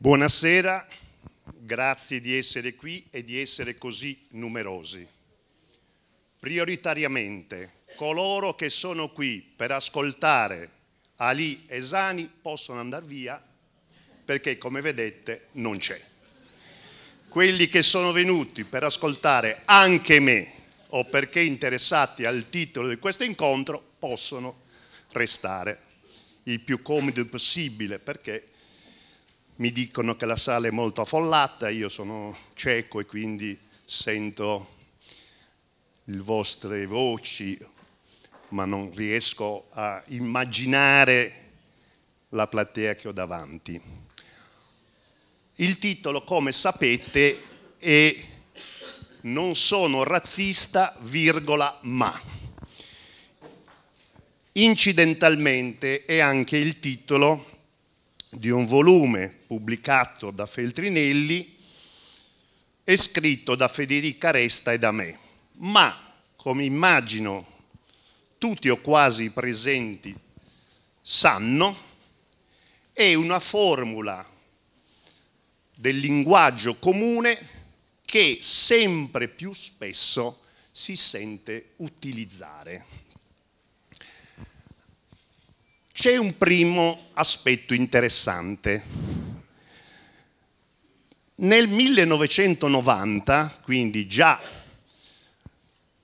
Buonasera, grazie di essere qui e di essere così numerosi. Prioritariamente, coloro che sono qui per ascoltare Ali e Zani possono andare via perché, come vedete, non c'è. Quelli che sono venuti per ascoltare anche me o perché interessati al titolo di questo incontro possono restare il più comodo possibile perché mi dicono che la sala è molto affollata, io sono cieco e quindi sento le vostre voci, ma non riesco a immaginare la platea che ho davanti. Il titolo, come sapete, è Non sono razzista, virgola, ma. Incidentalmente è anche il titolo di un volume pubblicato da Feltrinelli e scritto da Federica Resta e da me. Ma, come immagino tutti o quasi i presenti sanno, è una formula del linguaggio comune che sempre più spesso si sente utilizzare. C'è un primo aspetto interessante. Nel 1990, quindi già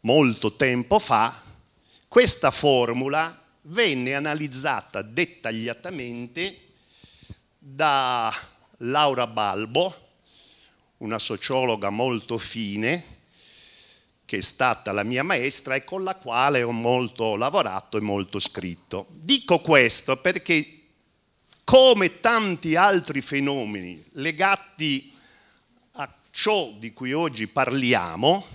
molto tempo fa, questa formula venne analizzata dettagliatamente da Laura Balbo, una sociologa molto fine, che è stata la mia maestra e con la quale ho molto lavorato e molto scritto. Dico questo perché come tanti altri fenomeni legati a ciò di cui oggi parliamo,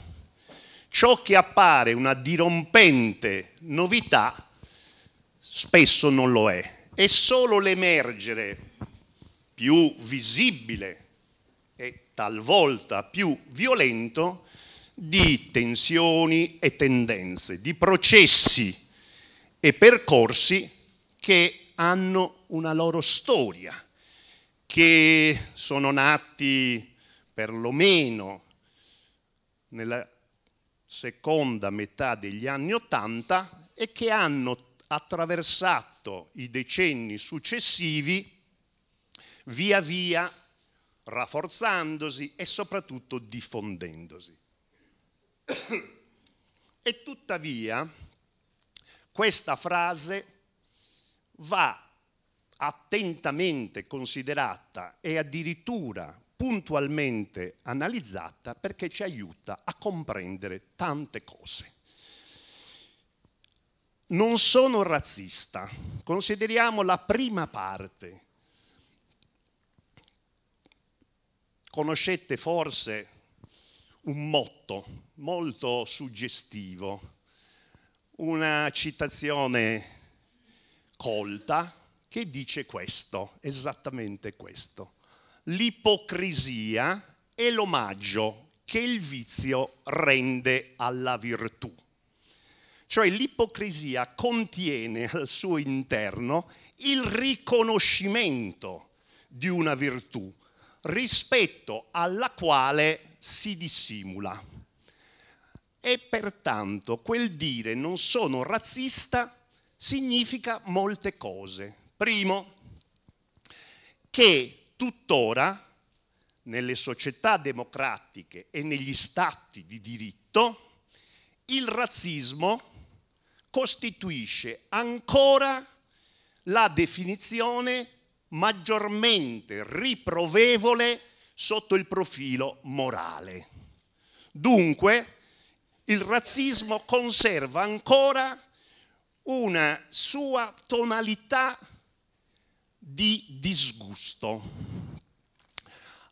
ciò che appare una dirompente novità spesso non lo è. È solo l'emergere più visibile e talvolta più violento di tensioni e tendenze, di processi e percorsi che hanno una loro storia, che sono nati perlomeno nella seconda metà degli anni Ottanta e che hanno attraversato i decenni successivi via via rafforzandosi e soprattutto diffondendosi. E tuttavia questa frase va attentamente considerata e addirittura puntualmente analizzata perché ci aiuta a comprendere tante cose. Non sono razzista, consideriamo la prima parte. Conoscete forse un motto molto suggestivo, una citazione colta che dice questo, esattamente questo. L'ipocrisia è l'omaggio che il vizio rende alla virtù. Cioè l'ipocrisia contiene al suo interno il riconoscimento di una virtù rispetto alla quale si dissimula e pertanto quel dire non sono razzista significa molte cose. Primo, che tuttora nelle società democratiche e negli stati di diritto il razzismo costituisce ancora la definizione maggiormente riprovevole sotto il profilo morale. Dunque, il razzismo conserva ancora una sua tonalità di disgusto.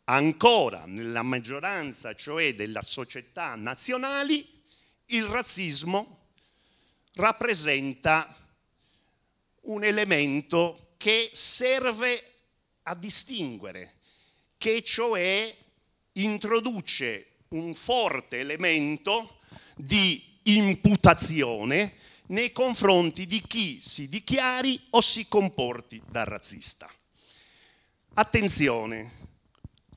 Ancora nella maggioranza, cioè della società nazionali, il razzismo rappresenta un elemento che serve a distinguere, che cioè introduce un forte elemento di imputazione nei confronti di chi si dichiari o si comporti da razzista. Attenzione,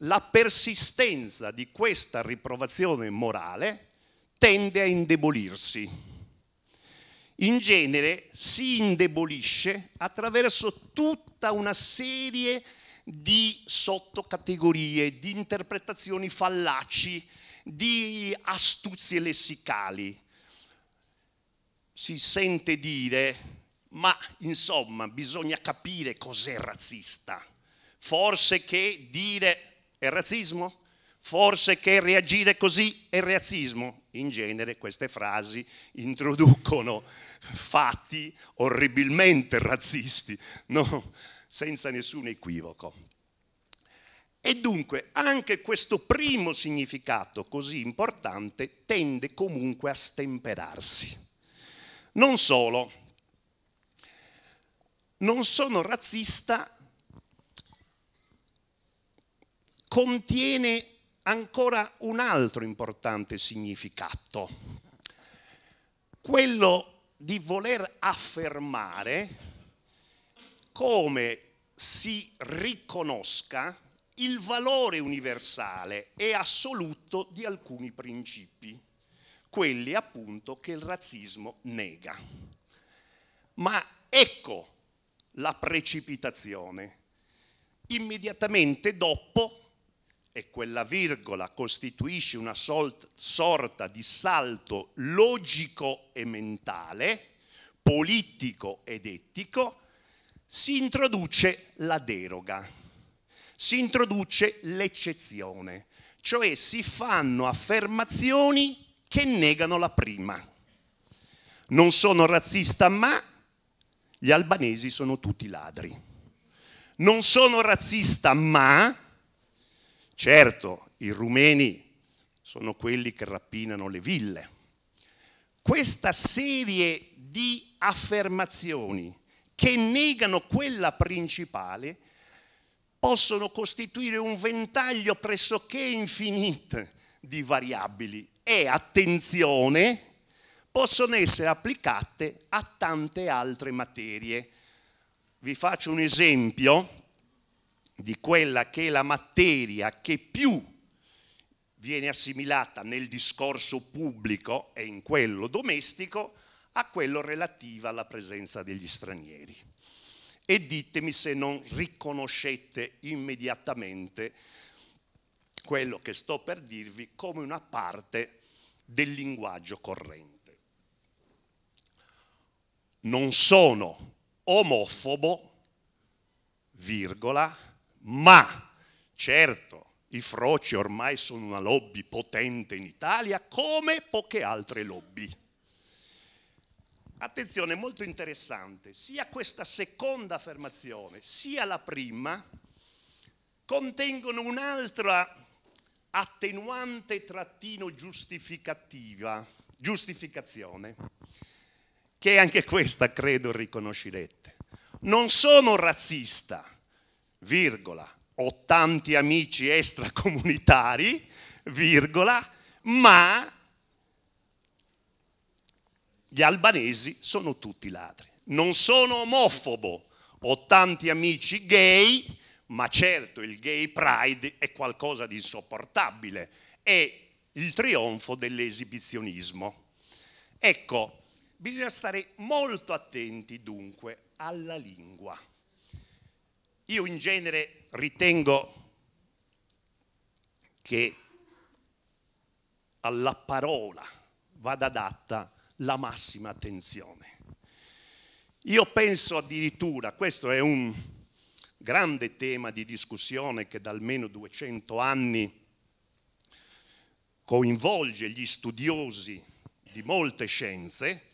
la persistenza di questa riprovazione morale tende a indebolirsi. In genere si indebolisce attraverso tutta una serie di sottocategorie, di interpretazioni fallaci, di astuzie lessicali. Si sente dire, ma insomma bisogna capire cos'è razzista. Forse che dire è razzismo? Forse che reagire così è razzismo? In genere queste frasi introducono fatti orribilmente razzisti, no? senza nessun equivoco. E dunque anche questo primo significato così importante tende comunque a stemperarsi. Non solo, non sono razzista contiene ancora un altro importante significato, quello di voler affermare come si riconosca il valore universale e assoluto di alcuni principi, quelli appunto che il razzismo nega. Ma ecco la precipitazione. Immediatamente dopo, e quella virgola costituisce una sorta di salto logico e mentale, politico ed etico, si introduce la deroga si introduce l'eccezione, cioè si fanno affermazioni che negano la prima. Non sono razzista, ma gli albanesi sono tutti ladri. Non sono razzista, ma certo i rumeni sono quelli che rapinano le ville. Questa serie di affermazioni che negano quella principale possono costituire un ventaglio pressoché infinito di variabili e, attenzione, possono essere applicate a tante altre materie. Vi faccio un esempio di quella che è la materia che più viene assimilata nel discorso pubblico e in quello domestico a quello relativa alla presenza degli stranieri e ditemi se non riconoscete immediatamente quello che sto per dirvi come una parte del linguaggio corrente. Non sono omofobo, virgola, ma certo i froci ormai sono una lobby potente in Italia come poche altre lobby. Attenzione, molto interessante, sia questa seconda affermazione sia la prima contengono un'altra attenuante trattino giustificativa, giustificazione, che anche questa credo riconoscerete. Non sono razzista, virgola, ho tanti amici extracomunitari, virgola, ma gli albanesi sono tutti ladri. Non sono omofobo, ho tanti amici gay, ma certo il gay pride è qualcosa di insopportabile, è il trionfo dell'esibizionismo. Ecco, bisogna stare molto attenti dunque alla lingua. Io in genere ritengo che alla parola vada data la massima attenzione. Io penso addirittura, questo è un grande tema di discussione che da almeno 200 anni coinvolge gli studiosi di molte scienze,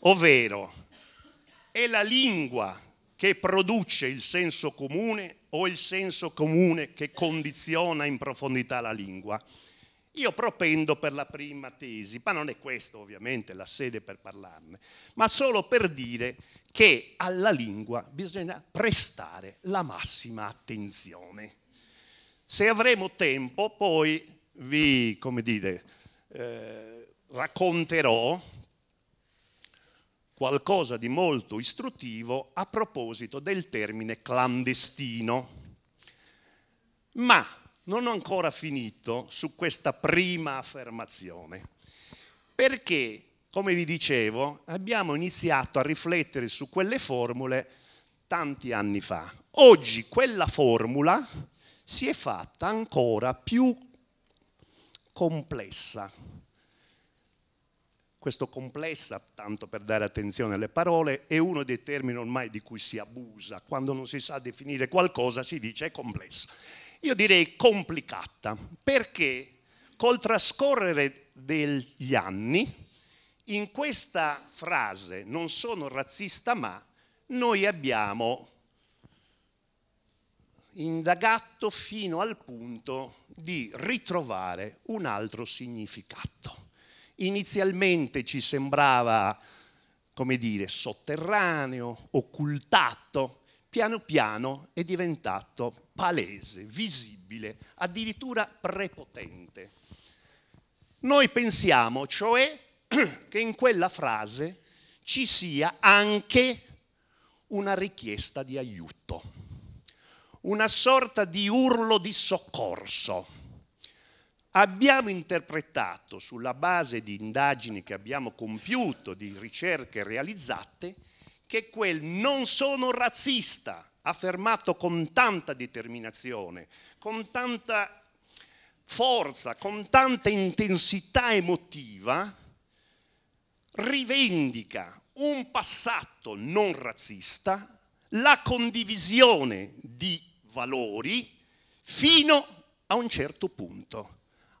ovvero è la lingua che produce il senso comune o il senso comune che condiziona in profondità la lingua? Io propendo per la prima tesi, ma non è questa ovviamente la sede per parlarne, ma solo per dire che alla lingua bisogna prestare la massima attenzione. Se avremo tempo poi vi, come dire, eh, racconterò qualcosa di molto istruttivo a proposito del termine clandestino. Ma non ho ancora finito su questa prima affermazione, perché, come vi dicevo, abbiamo iniziato a riflettere su quelle formule tanti anni fa. Oggi quella formula si è fatta ancora più complessa. Questo complessa, tanto per dare attenzione alle parole, è uno dei termini ormai di cui si abusa. Quando non si sa definire qualcosa si dice è complessa io direi complicata, perché col trascorrere degli anni, in questa frase non sono razzista ma, noi abbiamo indagato fino al punto di ritrovare un altro significato. Inizialmente ci sembrava, come dire, sotterraneo, occultato, piano piano è diventato palese, visibile, addirittura prepotente. Noi pensiamo, cioè, che in quella frase ci sia anche una richiesta di aiuto, una sorta di urlo di soccorso. Abbiamo interpretato, sulla base di indagini che abbiamo compiuto, di ricerche realizzate, che quel non sono razzista affermato con tanta determinazione, con tanta forza, con tanta intensità emotiva, rivendica un passato non razzista, la condivisione di valori fino a un certo punto,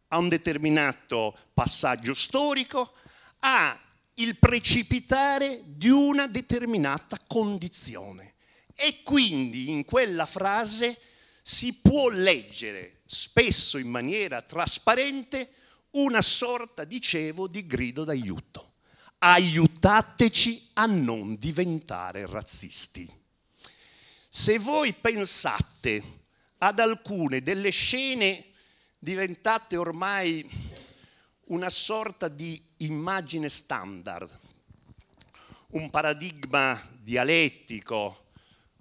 a un determinato passaggio storico, a il precipitare di una determinata condizione. E quindi in quella frase si può leggere, spesso in maniera trasparente, una sorta, dicevo, di grido d'aiuto. Aiutateci a non diventare razzisti. Se voi pensate ad alcune delle scene diventate ormai una sorta di immagine standard, un paradigma dialettico,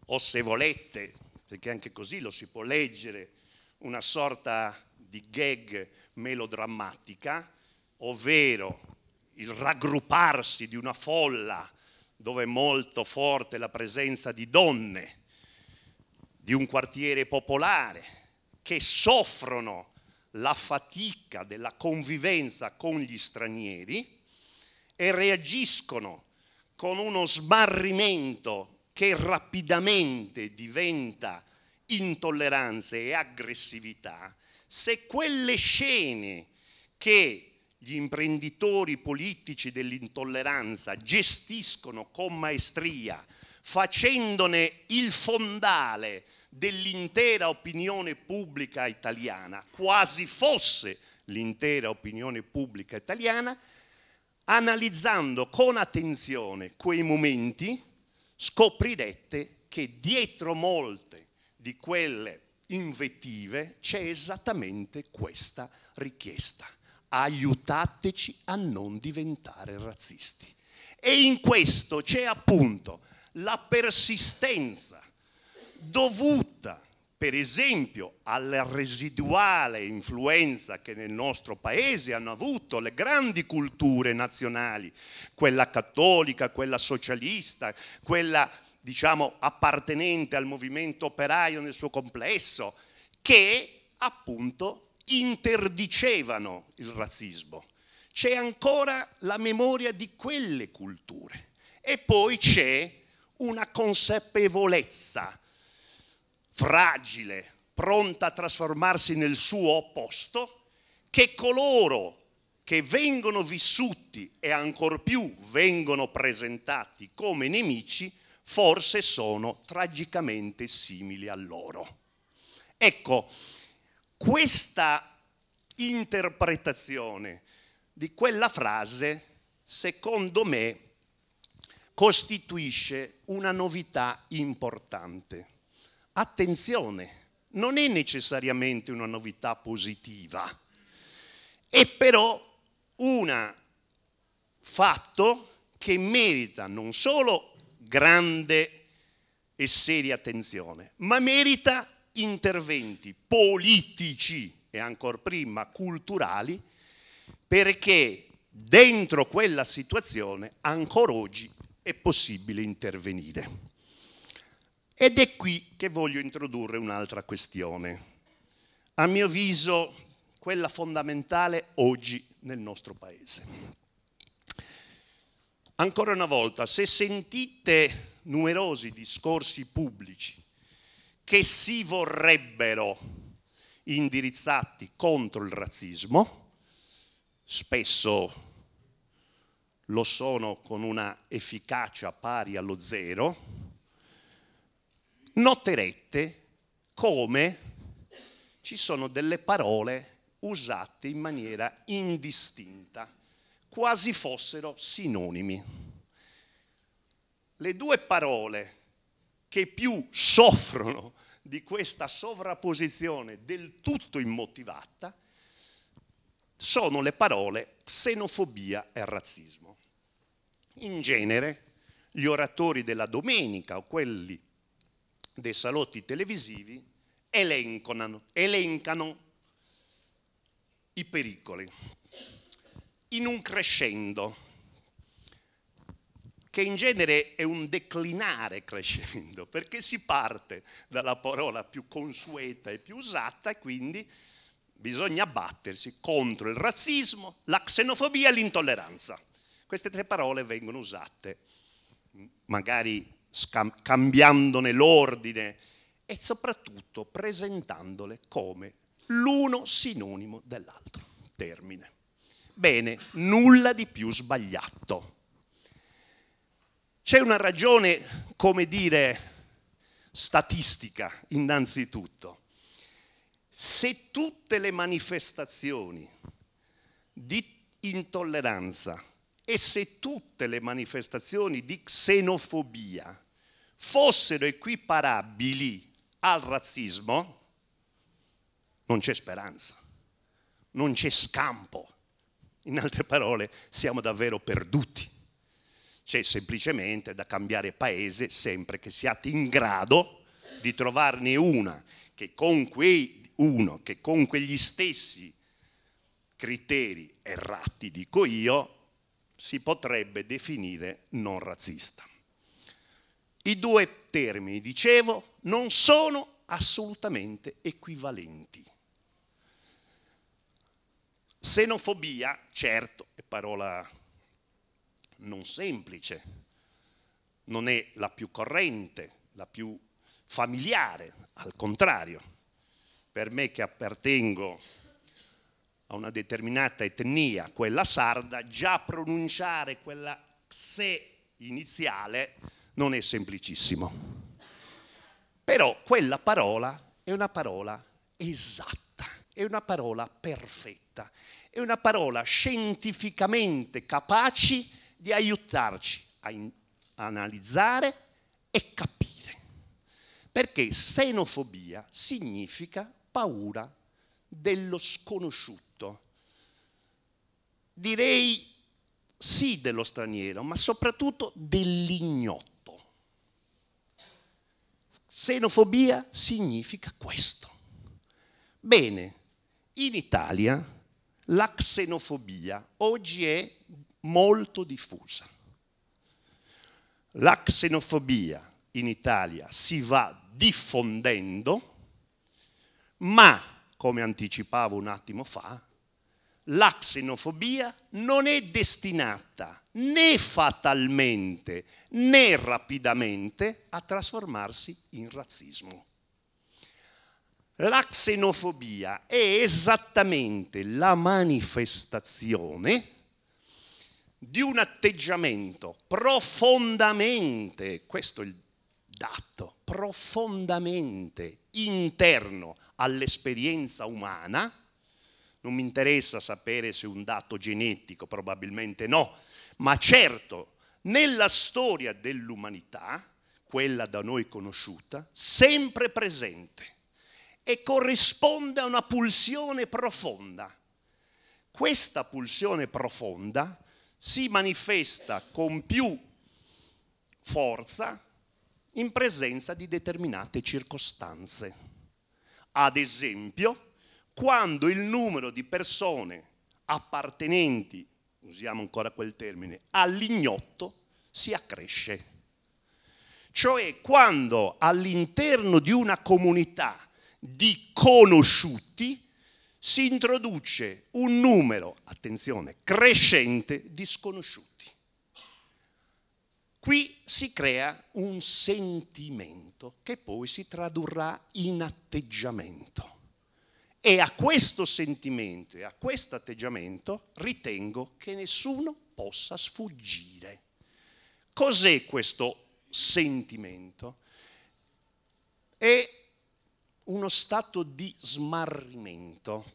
o se volete, perché anche così lo si può leggere, una sorta di gag melodrammatica, ovvero il raggrupparsi di una folla dove è molto forte la presenza di donne, di un quartiere popolare, che soffrono la fatica della convivenza con gli stranieri e reagiscono con uno smarrimento che rapidamente diventa intolleranza e aggressività, se quelle scene che gli imprenditori politici dell'intolleranza gestiscono con maestria, facendone il fondale dell'intera opinione pubblica italiana, quasi fosse l'intera opinione pubblica italiana, analizzando con attenzione quei momenti, scoprirete che dietro molte di quelle invettive c'è esattamente questa richiesta. Aiutateci a non diventare razzisti. E in questo c'è appunto la persistenza dovuta per esempio alla residuale influenza che nel nostro paese hanno avuto le grandi culture nazionali, quella cattolica, quella socialista, quella diciamo appartenente al movimento operaio nel suo complesso, che appunto interdicevano il razzismo. C'è ancora la memoria di quelle culture e poi c'è una consapevolezza fragile, pronta a trasformarsi nel suo opposto, che coloro che vengono vissuti e ancor più vengono presentati come nemici, forse sono tragicamente simili a loro. Ecco, questa interpretazione di quella frase, secondo me, costituisce una novità importante attenzione, non è necessariamente una novità positiva, è però un fatto che merita non solo grande e seria attenzione, ma merita interventi politici e ancora prima culturali perché dentro quella situazione ancora oggi è possibile intervenire. Ed è qui che voglio introdurre un'altra questione, a mio avviso quella fondamentale oggi nel nostro Paese. Ancora una volta, se sentite numerosi discorsi pubblici che si vorrebbero indirizzati contro il razzismo, spesso lo sono con una efficacia pari allo zero, noterete come ci sono delle parole usate in maniera indistinta, quasi fossero sinonimi. Le due parole che più soffrono di questa sovrapposizione del tutto immotivata sono le parole xenofobia e razzismo. In genere gli oratori della domenica o quelli dei salotti televisivi elencano, elencano i pericoli in un crescendo che in genere è un declinare crescendo, perché si parte dalla parola più consueta e più usata, e quindi bisogna battersi contro il razzismo, la xenofobia e l'intolleranza. Queste tre parole vengono usate magari cambiandone l'ordine e soprattutto presentandole come l'uno sinonimo dell'altro. Termine. Bene, nulla di più sbagliato. C'è una ragione, come dire, statistica innanzitutto. Se tutte le manifestazioni di intolleranza e se tutte le manifestazioni di xenofobia fossero equiparabili al razzismo, non c'è speranza, non c'è scampo. In altre parole, siamo davvero perduti. C'è semplicemente da cambiare paese sempre che siate in grado di trovarne una che con, quei, uno, che con quegli stessi criteri errati, dico io, si potrebbe definire non razzista. I due termini, dicevo, non sono assolutamente equivalenti. Xenofobia, certo, è parola non semplice, non è la più corrente, la più familiare, al contrario. Per me che appartengo a una determinata etnia, quella sarda, già pronunciare quella se iniziale non è semplicissimo. Però quella parola è una parola esatta, è una parola perfetta, è una parola scientificamente capace di aiutarci a, in- analizzare e capire. Perché xenofobia significa paura dello sconosciuto. Direi sì dello straniero, ma soprattutto dell'ignoto. Xenofobia significa questo. Bene, in Italia la xenofobia oggi è molto diffusa. La xenofobia in Italia si va diffondendo, ma, come anticipavo un attimo fa, la xenofobia non è destinata a né fatalmente né rapidamente a trasformarsi in razzismo. La xenofobia è esattamente la manifestazione di un atteggiamento profondamente, questo è il dato, profondamente interno all'esperienza umana, non mi interessa sapere se è un dato genetico, probabilmente no, ma certo, nella storia dell'umanità, quella da noi conosciuta, sempre presente e corrisponde a una pulsione profonda. Questa pulsione profonda si manifesta con più forza in presenza di determinate circostanze. Ad esempio, quando il numero di persone appartenenti usiamo ancora quel termine, all'ignotto si accresce. Cioè quando all'interno di una comunità di conosciuti si introduce un numero, attenzione, crescente di sconosciuti. Qui si crea un sentimento che poi si tradurrà in atteggiamento. E a questo sentimento e a questo atteggiamento ritengo che nessuno possa sfuggire. Cos'è questo sentimento? È uno stato di smarrimento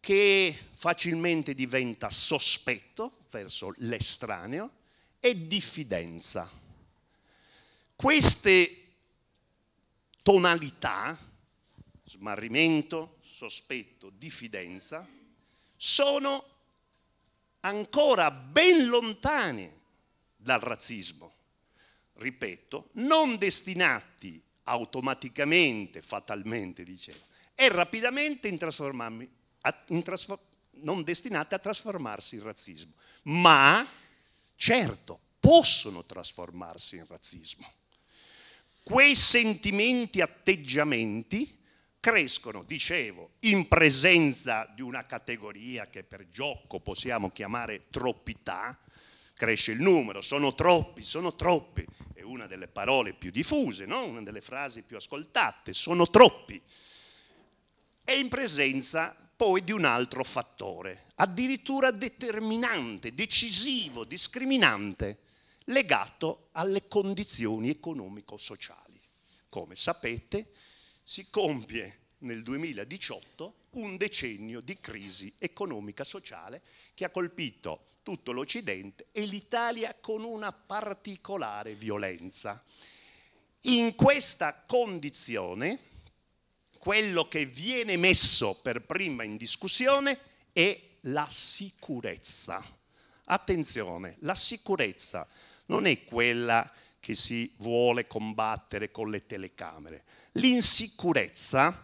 che facilmente diventa sospetto verso l'estraneo e diffidenza. Queste tonalità smarrimento, sospetto, diffidenza, sono ancora ben lontane dal razzismo. Ripeto, non destinati automaticamente, fatalmente, dicevo, e rapidamente in trasformarmi, in trasfor- non destinati a trasformarsi in razzismo. Ma, certo, possono trasformarsi in razzismo. Quei sentimenti, atteggiamenti crescono, dicevo, in presenza di una categoria che per gioco possiamo chiamare troppità, cresce il numero, sono troppi, sono troppi, è una delle parole più diffuse, no? una delle frasi più ascoltate, sono troppi, e in presenza poi di un altro fattore, addirittura determinante, decisivo, discriminante, legato alle condizioni economico-sociali. Come sapete, si compie nel 2018 un decennio di crisi economica sociale che ha colpito tutto l'Occidente e l'Italia con una particolare violenza. In questa condizione quello che viene messo per prima in discussione è la sicurezza. Attenzione, la sicurezza non è quella che si vuole combattere con le telecamere. L'insicurezza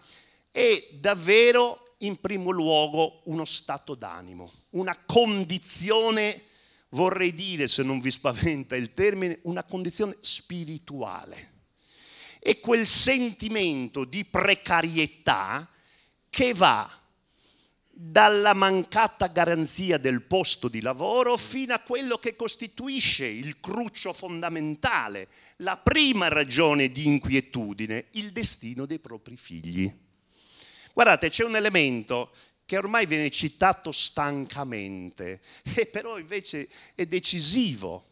è davvero in primo luogo uno stato d'animo, una condizione, vorrei dire se non vi spaventa il termine, una condizione spirituale. È quel sentimento di precarietà che va dalla mancata garanzia del posto di lavoro fino a quello che costituisce il cruccio fondamentale, la prima ragione di inquietudine, il destino dei propri figli. Guardate, c'è un elemento che ormai viene citato stancamente, e però invece è decisivo.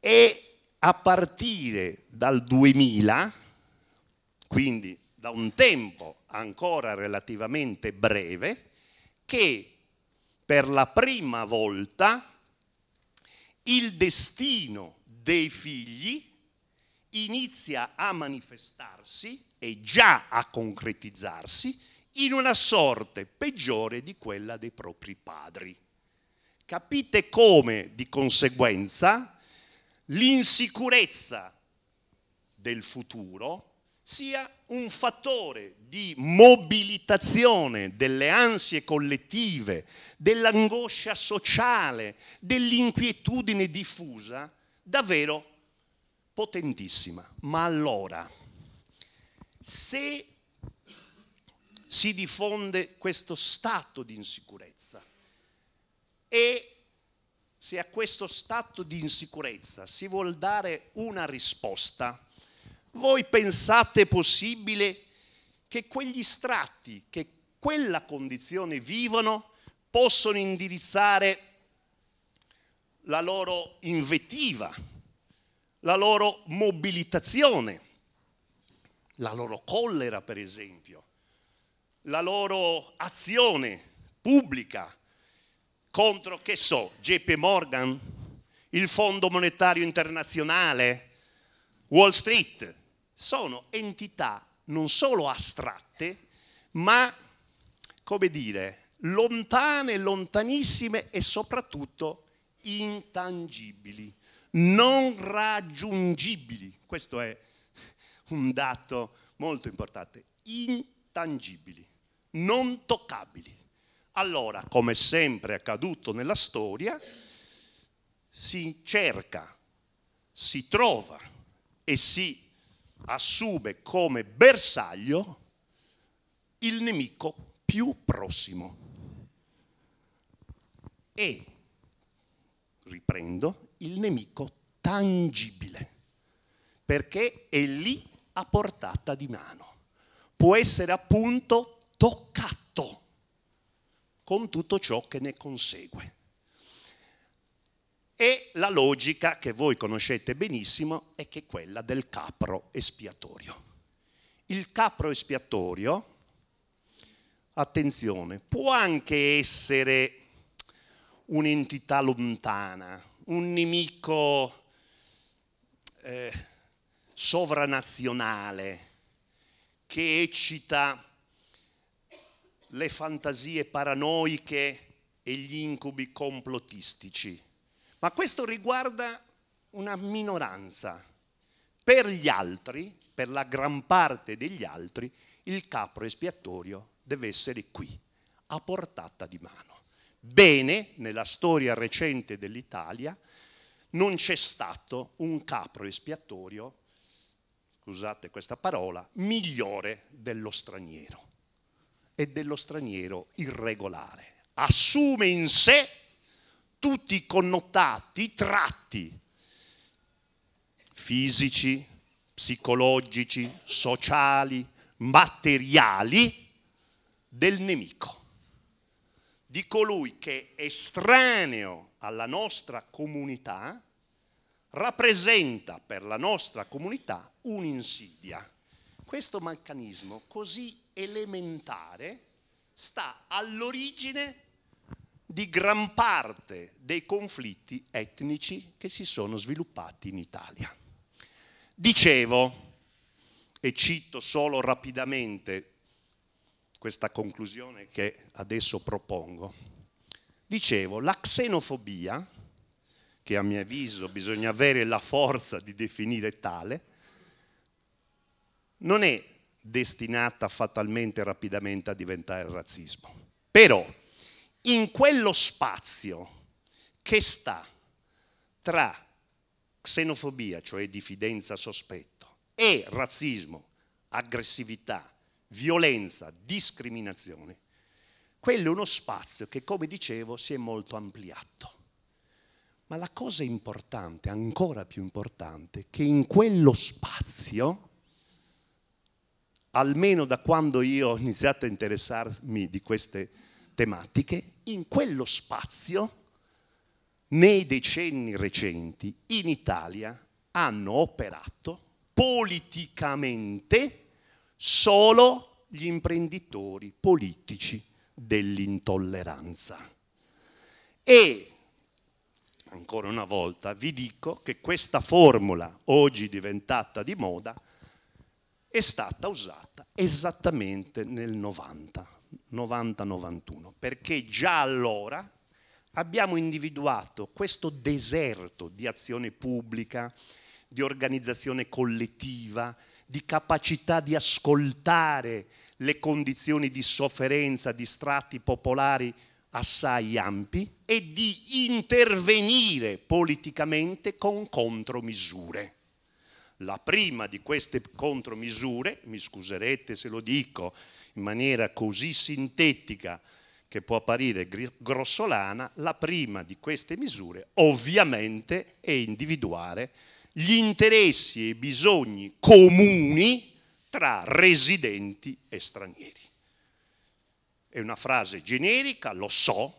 E a partire dal 2000, quindi da un tempo ancora relativamente breve che per la prima volta il destino dei figli inizia a manifestarsi e già a concretizzarsi in una sorte peggiore di quella dei propri padri. Capite come di conseguenza l'insicurezza del futuro sia un fattore di mobilitazione delle ansie collettive, dell'angoscia sociale, dell'inquietudine diffusa, davvero potentissima. Ma allora, se si diffonde questo stato di insicurezza e se a questo stato di insicurezza si vuol dare una risposta, voi pensate possibile che quegli strati che quella condizione vivono possono indirizzare la loro invettiva, la loro mobilitazione, la loro collera per esempio, la loro azione pubblica contro, che so, JP Morgan, il Fondo Monetario Internazionale, Wall Street, sono entità non solo astratte, ma, come dire, lontane, lontanissime e soprattutto intangibili, non raggiungibili. Questo è un dato molto importante, intangibili, non toccabili. Allora, come sempre è accaduto nella storia, si cerca, si trova e si assume come bersaglio il nemico più prossimo. E, riprendo, il nemico tangibile, perché è lì a portata di mano. Può essere appunto toccato con tutto ciò che ne consegue. E la logica che voi conoscete benissimo è che è quella del capro espiatorio. Il capro espiatorio, attenzione, può anche essere un'entità lontana, un nemico eh, sovranazionale che eccita le fantasie paranoiche e gli incubi complotistici ma questo riguarda una minoranza. Per gli altri, per la gran parte degli altri, il capro espiatorio deve essere qui, a portata di mano. Bene, nella storia recente dell'Italia non c'è stato un capro espiatorio, scusate questa parola, migliore dello straniero e dello straniero irregolare. Assume in sé tutti i connotati, tratti fisici, psicologici, sociali, materiali del nemico, di colui che estraneo alla nostra comunità rappresenta per la nostra comunità un'insidia. Questo meccanismo così elementare sta all'origine di gran parte dei conflitti etnici che si sono sviluppati in Italia. Dicevo, e cito solo rapidamente questa conclusione che adesso propongo, dicevo, la xenofobia, che a mio avviso bisogna avere la forza di definire tale, non è destinata fatalmente e rapidamente a diventare razzismo. Però in quello spazio che sta tra xenofobia, cioè diffidenza sospetto, e razzismo, aggressività, violenza, discriminazione, quello è uno spazio che, come dicevo, si è molto ampliato. Ma la cosa importante, ancora più importante, è che in quello spazio, almeno da quando io ho iniziato a interessarmi di queste tematiche, in quello spazio, nei decenni recenti, in Italia hanno operato politicamente solo gli imprenditori politici dell'intolleranza. E ancora una volta vi dico che questa formula, oggi diventata di moda, è stata usata esattamente nel 90 90-91, perché già allora abbiamo individuato questo deserto di azione pubblica, di organizzazione collettiva, di capacità di ascoltare le condizioni di sofferenza di strati popolari assai ampi e di intervenire politicamente con contromisure. La prima di queste contromisure, mi scuserete se lo dico, in maniera così sintetica che può apparire grossolana, la prima di queste misure ovviamente è individuare gli interessi e i bisogni comuni tra residenti e stranieri. È una frase generica, lo so,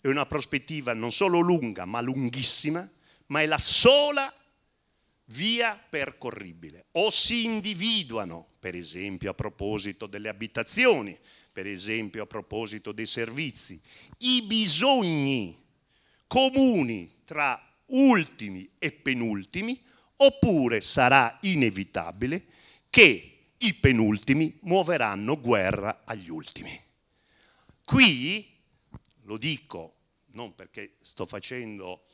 è una prospettiva non solo lunga ma lunghissima, ma è la sola via percorribile. O si individuano per esempio a proposito delle abitazioni, per esempio a proposito dei servizi, i bisogni comuni tra ultimi e penultimi, oppure sarà inevitabile che i penultimi muoveranno guerra agli ultimi. Qui, lo dico non perché sto facendo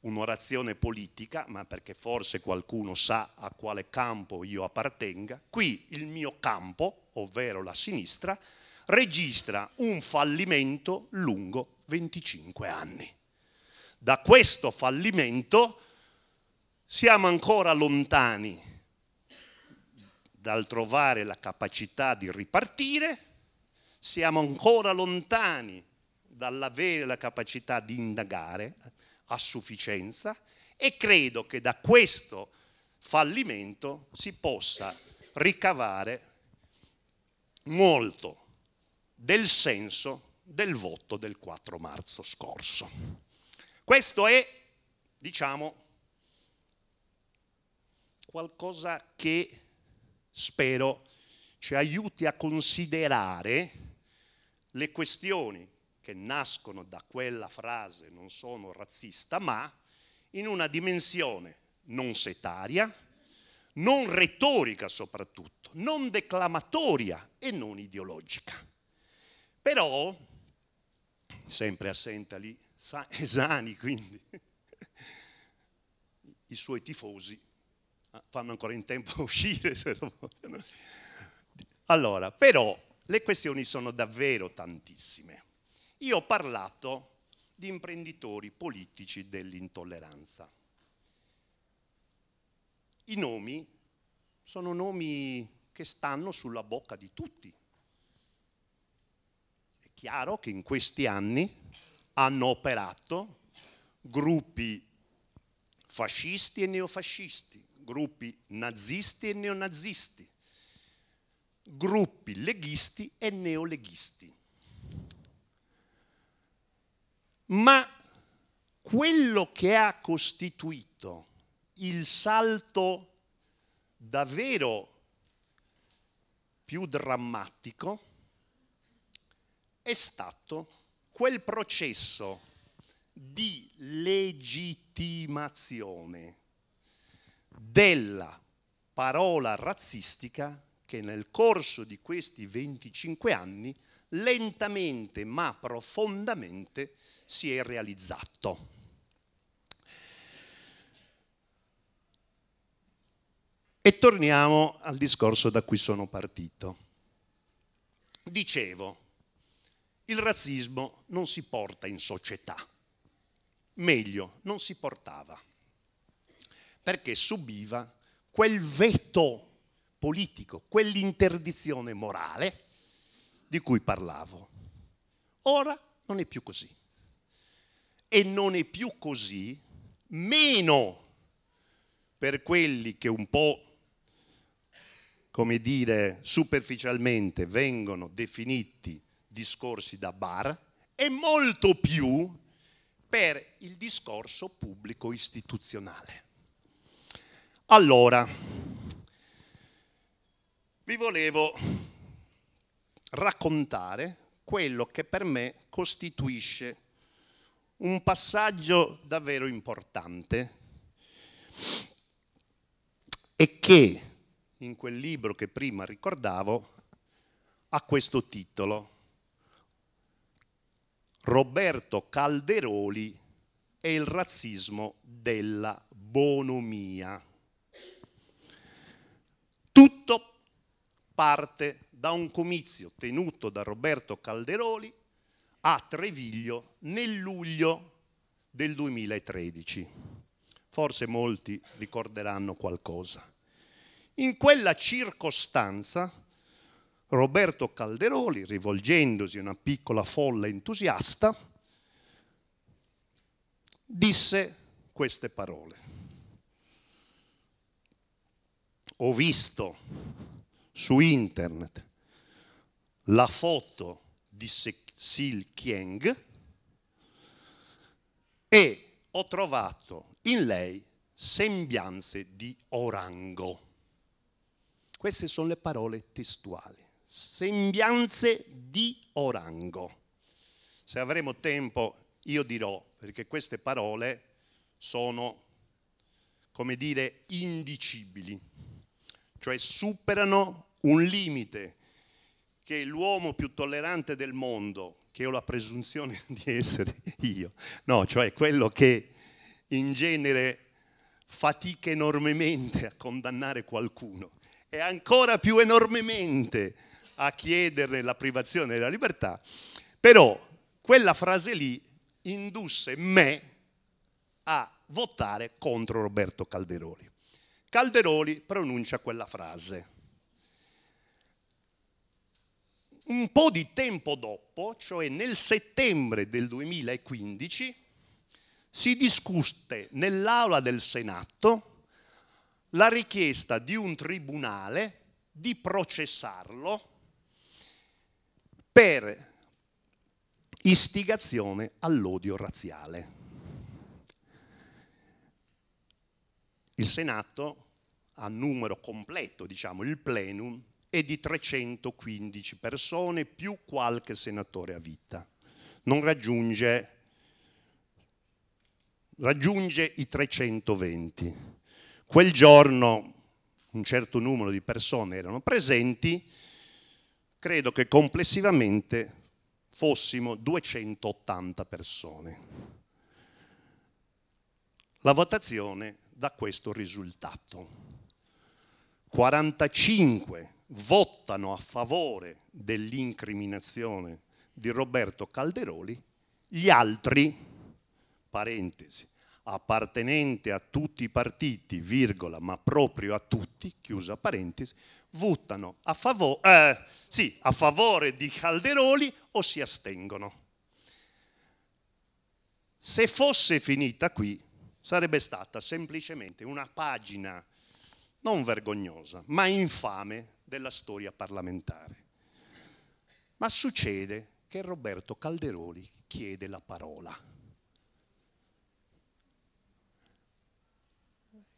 un'orazione politica, ma perché forse qualcuno sa a quale campo io appartenga, qui il mio campo, ovvero la sinistra, registra un fallimento lungo 25 anni. Da questo fallimento siamo ancora lontani dal trovare la capacità di ripartire, siamo ancora lontani dall'avere la capacità di indagare, a sufficienza e credo che da questo fallimento si possa ricavare molto del senso del voto del 4 marzo scorso. Questo è, diciamo, qualcosa che spero ci aiuti a considerare le questioni che nascono da quella frase non sono razzista, ma in una dimensione non setaria, non retorica soprattutto, non declamatoria e non ideologica. Però, sempre assente lì Esani, quindi i suoi tifosi ah, fanno ancora in tempo a uscire se lo vogliono. Allora, però le questioni sono davvero tantissime. Io ho parlato di imprenditori politici dell'intolleranza. I nomi sono nomi che stanno sulla bocca di tutti. È chiaro che in questi anni hanno operato gruppi fascisti e neofascisti, gruppi nazisti e neonazisti, gruppi leghisti e neoleghisti. ma quello che ha costituito il salto davvero più drammatico è stato quel processo di legittimazione della parola razzistica che nel corso di questi 25 anni lentamente ma profondamente si è realizzato. E torniamo al discorso da cui sono partito. Dicevo, il razzismo non si porta in società, meglio, non si portava, perché subiva quel veto politico, quell'interdizione morale di cui parlavo. Ora non è più così e non è più così, meno per quelli che un po', come dire, superficialmente vengono definiti discorsi da bar, e molto più per il discorso pubblico istituzionale. Allora, vi volevo raccontare quello che per me costituisce un passaggio davvero importante e che in quel libro che prima ricordavo ha questo titolo Roberto Calderoli e il razzismo della bonomia. Tutto parte da un comizio tenuto da Roberto Calderoli a Treviglio nel luglio del 2013. Forse molti ricorderanno qualcosa. In quella circostanza Roberto Calderoli, rivolgendosi a una piccola folla entusiasta, disse queste parole. Ho visto su internet la foto di Secchino Sil Kieng e ho trovato in lei sembianze di orango. Queste sono le parole testuali, sembianze di orango. Se avremo tempo io dirò, perché queste parole sono, come dire, indicibili, cioè superano un limite che l'uomo più tollerante del mondo, che ho la presunzione di essere io, no, cioè quello che in genere fatica enormemente a condannare qualcuno e ancora più enormemente a chiedere la privazione della libertà, però quella frase lì indusse me a votare contro Roberto Calderoli. Calderoli pronuncia quella frase Un po' di tempo dopo, cioè nel settembre del 2015, si discusse nell'aula del Senato la richiesta di un tribunale di processarlo per istigazione all'odio razziale. Il Senato a numero completo, diciamo il plenum, e di 315 persone più qualche senatore a vita. Non raggiunge, raggiunge i 320. Quel giorno un certo numero di persone erano presenti, credo che complessivamente fossimo 280 persone. La votazione dà questo risultato. 45 votano a favore dell'incriminazione di Roberto Calderoli, gli altri, parentesi, appartenente a tutti i partiti, virgola, ma proprio a tutti, chiusa parentesi, votano a, favore, eh, sì, a favore di Calderoli o si astengono. Se fosse finita qui, sarebbe stata semplicemente una pagina non vergognosa, ma infame della storia parlamentare. Ma succede che Roberto Calderoli chiede la parola.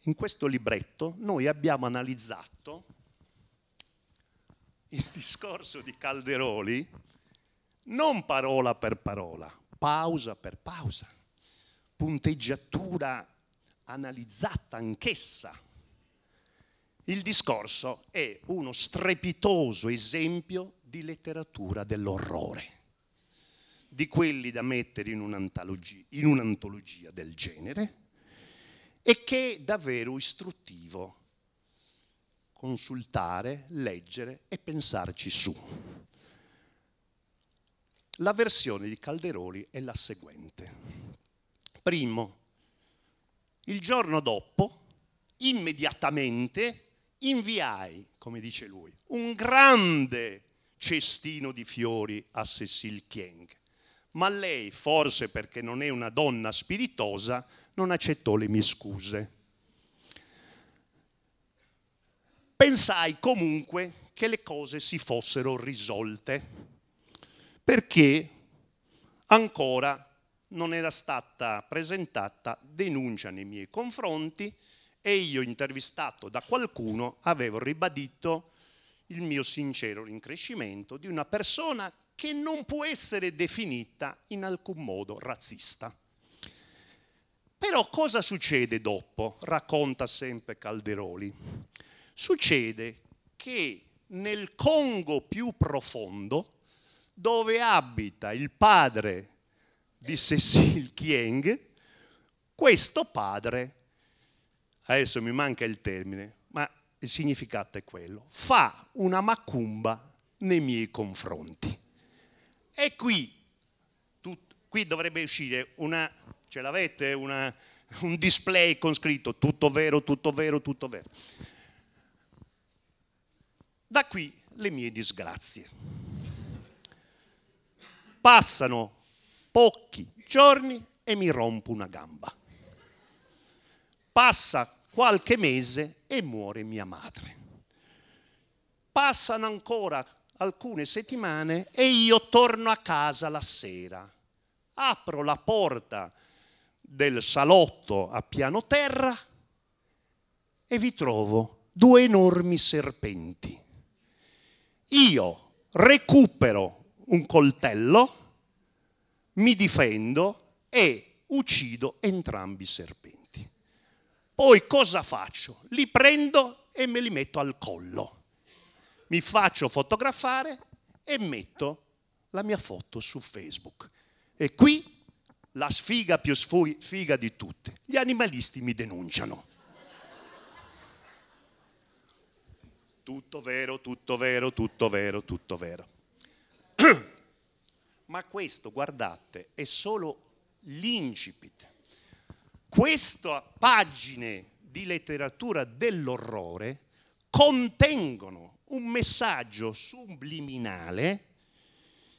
In questo libretto noi abbiamo analizzato il discorso di Calderoli non parola per parola, pausa per pausa, punteggiatura analizzata anch'essa il discorso è uno strepitoso esempio di letteratura dell'orrore, di quelli da mettere in un'antologia, in un'antologia del genere e che è davvero istruttivo consultare, leggere e pensarci su. La versione di Calderoli è la seguente. Primo, il giorno dopo, immediatamente, inviai, come dice lui, un grande cestino di fiori a Cecil Chiang, ma lei, forse perché non è una donna spiritosa, non accettò le mie scuse. Pensai comunque che le cose si fossero risolte, perché ancora non era stata presentata denuncia nei miei confronti e io intervistato da qualcuno avevo ribadito il mio sincero rincrescimento di una persona che non può essere definita in alcun modo razzista. Però cosa succede dopo? Racconta sempre Calderoli. Succede che nel Congo più profondo, dove abita il padre di Cecil Chieng, questo padre adesso mi manca il termine, ma il significato è quello, fa una macumba nei miei confronti. E qui, tu, qui dovrebbe uscire una, ce l'avete, una, un display con scritto tutto vero, tutto vero, tutto vero. Da qui le mie disgrazie. Passano pochi giorni e mi rompo una gamba. Passa qualche mese e muore mia madre. Passano ancora alcune settimane e io torno a casa la sera. Apro la porta del salotto a piano terra e vi trovo due enormi serpenti. Io recupero un coltello, mi difendo e uccido entrambi i serpenti. Poi cosa faccio? Li prendo e me li metto al collo. Mi faccio fotografare e metto la mia foto su Facebook. E qui la sfiga più sfiga di tutte. Gli animalisti mi denunciano. Tutto vero, tutto vero, tutto vero, tutto vero. Ma questo, guardate, è solo l'incipit queste pagine di letteratura dell'orrore contengono un messaggio subliminale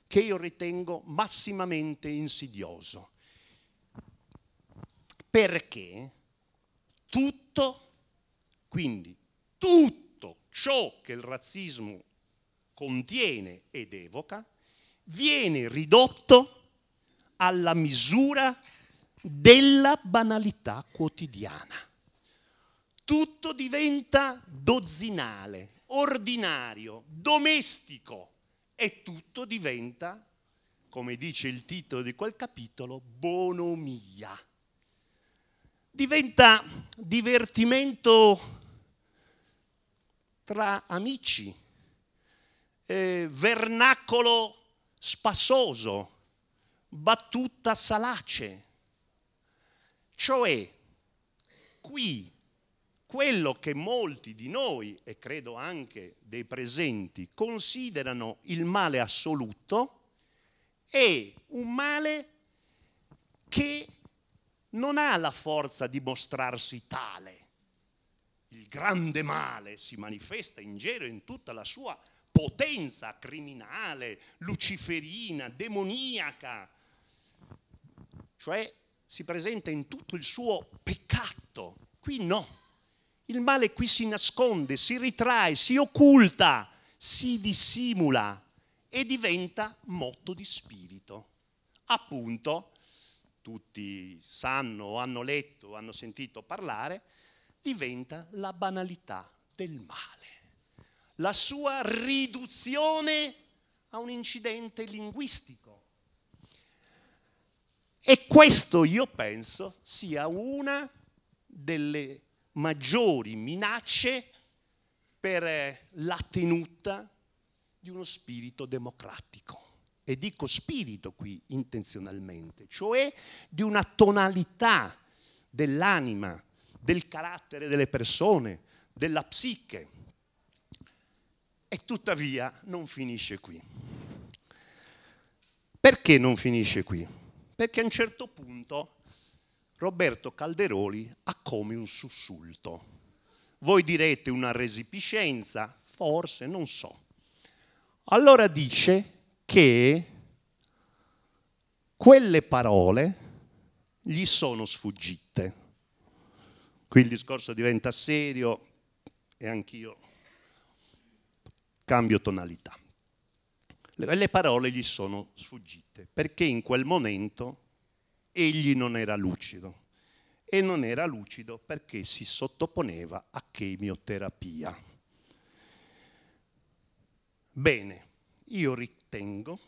che io ritengo massimamente insidioso. Perché tutto, quindi tutto ciò che il razzismo contiene ed evoca, viene ridotto alla misura della banalità quotidiana. Tutto diventa dozzinale, ordinario, domestico e tutto diventa, come dice il titolo di quel capitolo, bonomia. Diventa divertimento tra amici, eh, vernacolo spassoso, battuta salace cioè, qui quello che molti di noi, e credo anche dei presenti, considerano il male assoluto, è un male che non ha la forza di mostrarsi tale. Il grande male si manifesta in giro in tutta la sua potenza criminale, luciferina, demoniaca. Cioè si presenta in tutto il suo peccato. Qui no. Il male qui si nasconde, si ritrae, si occulta, si dissimula e diventa motto di spirito. Appunto, tutti sanno, hanno letto, hanno sentito parlare, diventa la banalità del male, la sua riduzione a un incidente linguistico e questo io penso sia una delle maggiori minacce per eh, la tenuta di uno spirito democratico. E dico spirito qui intenzionalmente, cioè di una tonalità dell'anima, del carattere delle persone, della psiche. E tuttavia non finisce qui. Perché non finisce qui? perché a un certo punto Roberto Calderoli ha come un sussulto. Voi direte una resipiscenza, forse, non so. Allora dice che quelle parole gli sono sfuggite. Qui il discorso diventa serio e anch'io cambio tonalità le parole gli sono sfuggite, perché in quel momento egli non era lucido e non era lucido perché si sottoponeva a chemioterapia. Bene, io ritengo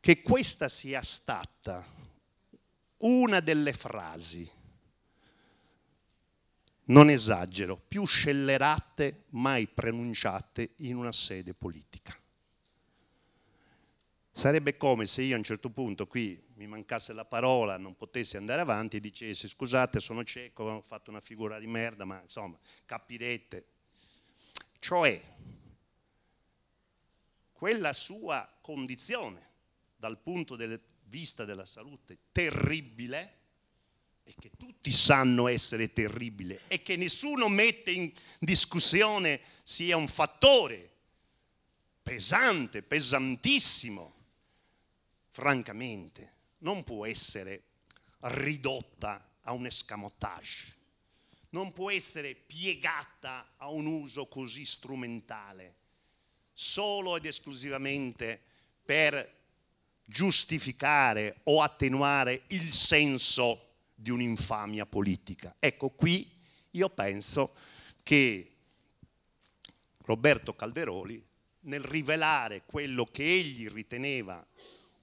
che questa sia stata una delle frasi non esagero, più scellerate mai pronunciate in una sede politica. Sarebbe come se io a un certo punto qui mi mancasse la parola, non potessi andare avanti e dicessi scusate sono cieco, ho fatto una figura di merda, ma insomma capirete. Cioè, quella sua condizione dal punto di vista della salute terribile e che tutti sanno essere terribile e che nessuno mette in discussione sia un fattore pesante, pesantissimo, francamente non può essere ridotta a un escamotage, non può essere piegata a un uso così strumentale, solo ed esclusivamente per giustificare o attenuare il senso di un'infamia politica. Ecco, qui io penso che Roberto Calderoli, nel rivelare quello che egli riteneva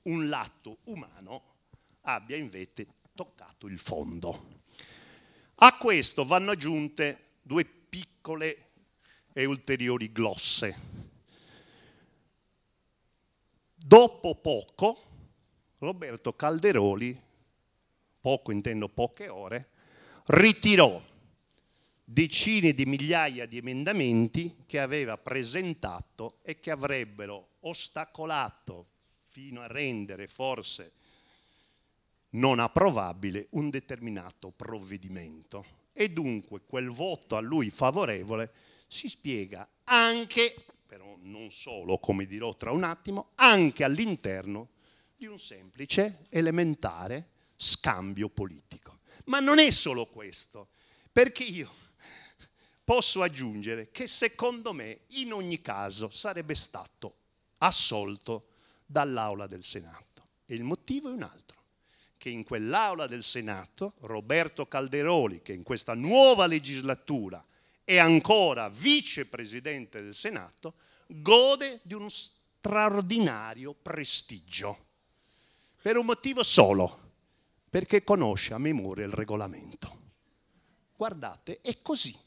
un lato umano, abbia invece toccato il fondo. A questo vanno aggiunte due piccole e ulteriori glosse. Dopo poco Roberto Calderoli poco intendo poche ore, ritirò decine di migliaia di emendamenti che aveva presentato e che avrebbero ostacolato fino a rendere forse non approvabile un determinato provvedimento. E dunque quel voto a lui favorevole si spiega anche, però non solo, come dirò tra un attimo, anche all'interno di un semplice, elementare scambio politico. Ma non è solo questo, perché io posso aggiungere che secondo me in ogni caso sarebbe stato assolto dall'aula del Senato. E il motivo è un altro, che in quell'aula del Senato Roberto Calderoli, che in questa nuova legislatura è ancora vicepresidente del Senato, gode di uno straordinario prestigio, per un motivo solo, perché conosce a memoria il regolamento. Guardate, è così.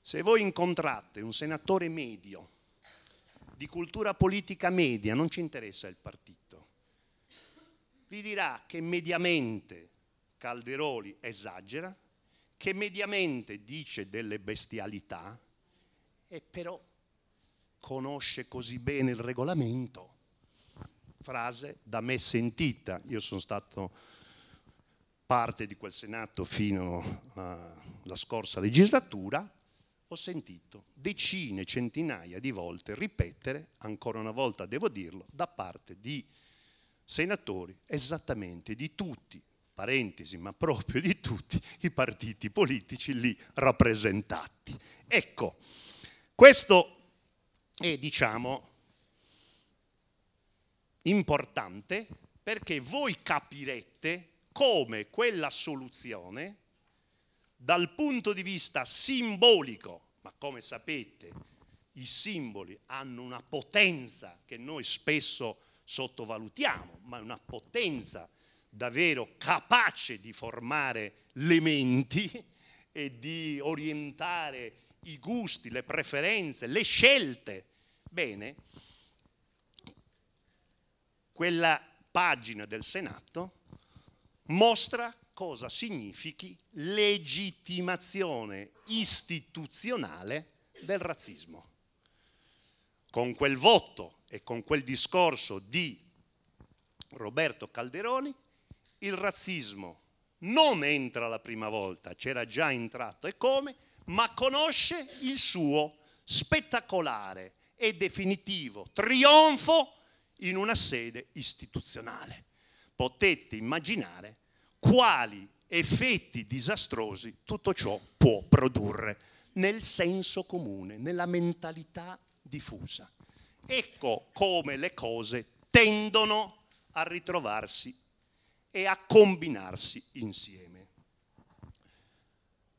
Se voi incontrate un senatore medio, di cultura politica media, non ci interessa il partito, vi dirà che mediamente Calderoli esagera, che mediamente dice delle bestialità, e però conosce così bene il regolamento frase da me sentita. Io sono stato parte di quel Senato fino alla eh, scorsa legislatura, ho sentito decine, centinaia di volte ripetere, ancora una volta devo dirlo, da parte di senatori esattamente di tutti, parentesi, ma proprio di tutti i partiti politici lì rappresentati. Ecco, questo è diciamo importante perché voi capirete come quella soluzione dal punto di vista simbolico, ma come sapete i simboli hanno una potenza che noi spesso sottovalutiamo, ma una potenza davvero capace di formare le menti e di orientare i gusti, le preferenze, le scelte. Bene, quella pagina del Senato mostra cosa significhi legittimazione istituzionale del razzismo. Con quel voto e con quel discorso di Roberto Calderoni, il razzismo non entra la prima volta, c'era già entrato e come, ma conosce il suo spettacolare e definitivo trionfo in una sede istituzionale. Potete immaginare quali effetti disastrosi tutto ciò può produrre nel senso comune, nella mentalità diffusa. Ecco come le cose tendono a ritrovarsi e a combinarsi insieme.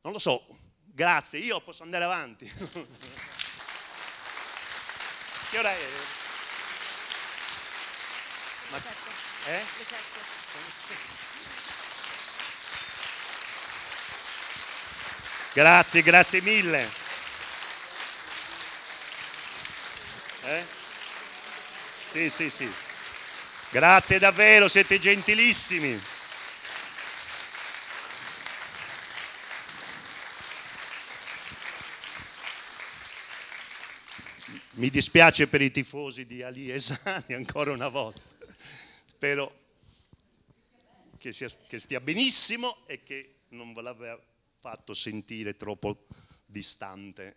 Non lo so, grazie, io posso andare avanti. che ora è? Ma... Certo. Eh? Certo. Grazie, grazie mille. Eh? Sì, sì, sì. Grazie davvero, siete gentilissimi. Mi dispiace per i tifosi di Ali Esani ancora una volta. Spero che, sia, che stia benissimo e che non ve l'abbia fatto sentire troppo distante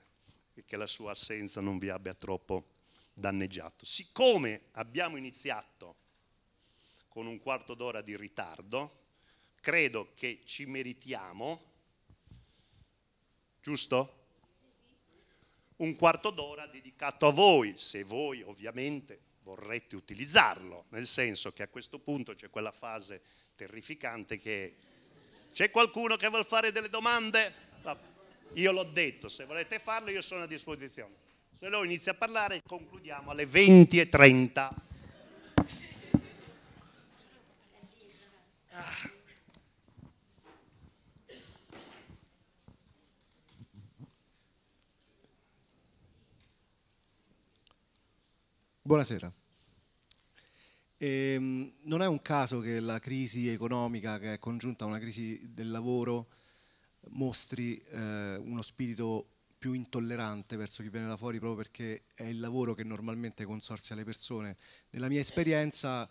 e che la sua assenza non vi abbia troppo danneggiato. Siccome abbiamo iniziato con un quarto d'ora di ritardo, credo che ci meritiamo, giusto? Un quarto d'ora dedicato a voi, se voi ovviamente vorrete utilizzarlo, nel senso che a questo punto c'è quella fase terrificante che c'è qualcuno che vuole fare delle domande? Io l'ho detto, se volete farlo io sono a disposizione. Se no inizia a parlare concludiamo alle 20.30. Buonasera. E ehm, non è un caso che la crisi economica, che è congiunta a una crisi del lavoro, mostri eh, uno spirito più intollerante verso chi viene da fuori proprio perché è il lavoro che normalmente consorzia le persone. Nella mia esperienza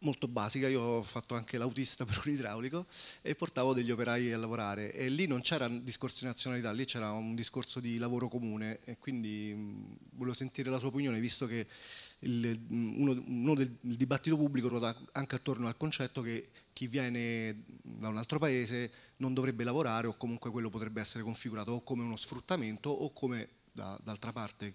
molto basica, io ho fatto anche l'autista per un idraulico e portavo degli operai a lavorare e lì non c'era discorso di nazionalità, lì c'era un discorso di lavoro comune e quindi mh, mm, volevo sentire la sua opinione visto che il, mm, uno, uno del, il dibattito pubblico ruota anche attorno al concetto che chi viene da un altro paese non dovrebbe lavorare o comunque quello potrebbe essere configurato o come uno sfruttamento o come da, d'altra parte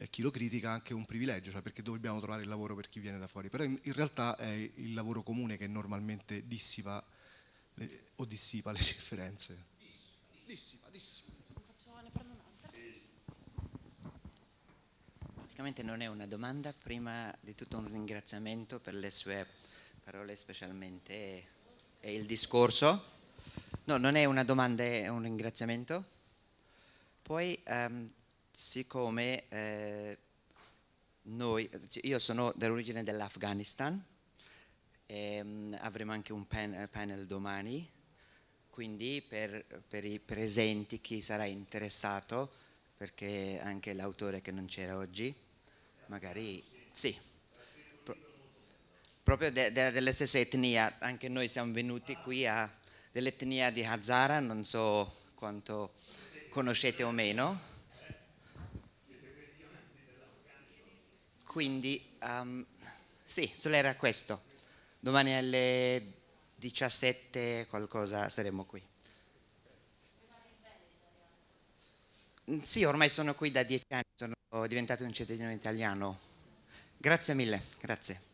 eh, chi lo critica anche un privilegio, cioè perché dobbiamo trovare il lavoro per chi viene da fuori, però in, in realtà è il lavoro comune che normalmente dissipa le, o dissipa le differenze. Dissipa, dissipa. Praticamente non è una domanda, prima di tutto un ringraziamento per le sue parole specialmente e, e il discorso. No, non è una domanda, è un ringraziamento. Poi um, siccome eh, noi, cioè, io sono dell'origine dell'Afghanistan, ehm, avremo anche un pan, panel domani, quindi per, per, i presenti, chi sarà interessato, perché anche l'autore che non c'era oggi, magari sì, proprio de, de, delle stesse etnie, anche noi siamo venuti qui a dell'etnia di Hazara, non so quanto conoscete o meno. Quindi, um, sì, solo era questo. Domani alle 17 qualcosa saremo qui. Mm, sì, ormai sono qui da dieci anni, sono diventato un cittadino italiano. Grazie mille, grazie.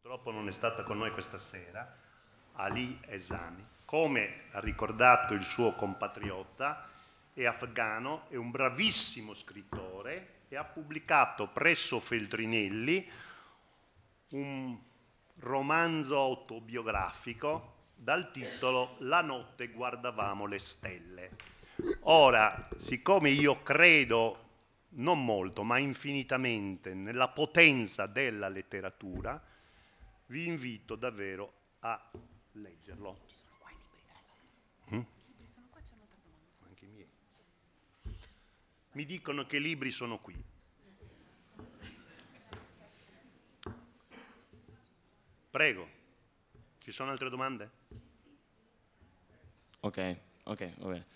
purtroppo non è stata con noi questa sera, Ali Esami. Come ha ricordato il suo compatriota, è afghano, è un bravissimo scrittore e ha pubblicato presso Feltrinelli un romanzo autobiografico dal titolo La notte guardavamo le stelle. Ora, siccome io credo non molto, ma infinitamente nella potenza della letteratura, vi invito davvero a leggerlo. Mi dicono che i libri sono qui. Prego, ci sono altre domande? Ok, ok, va bene.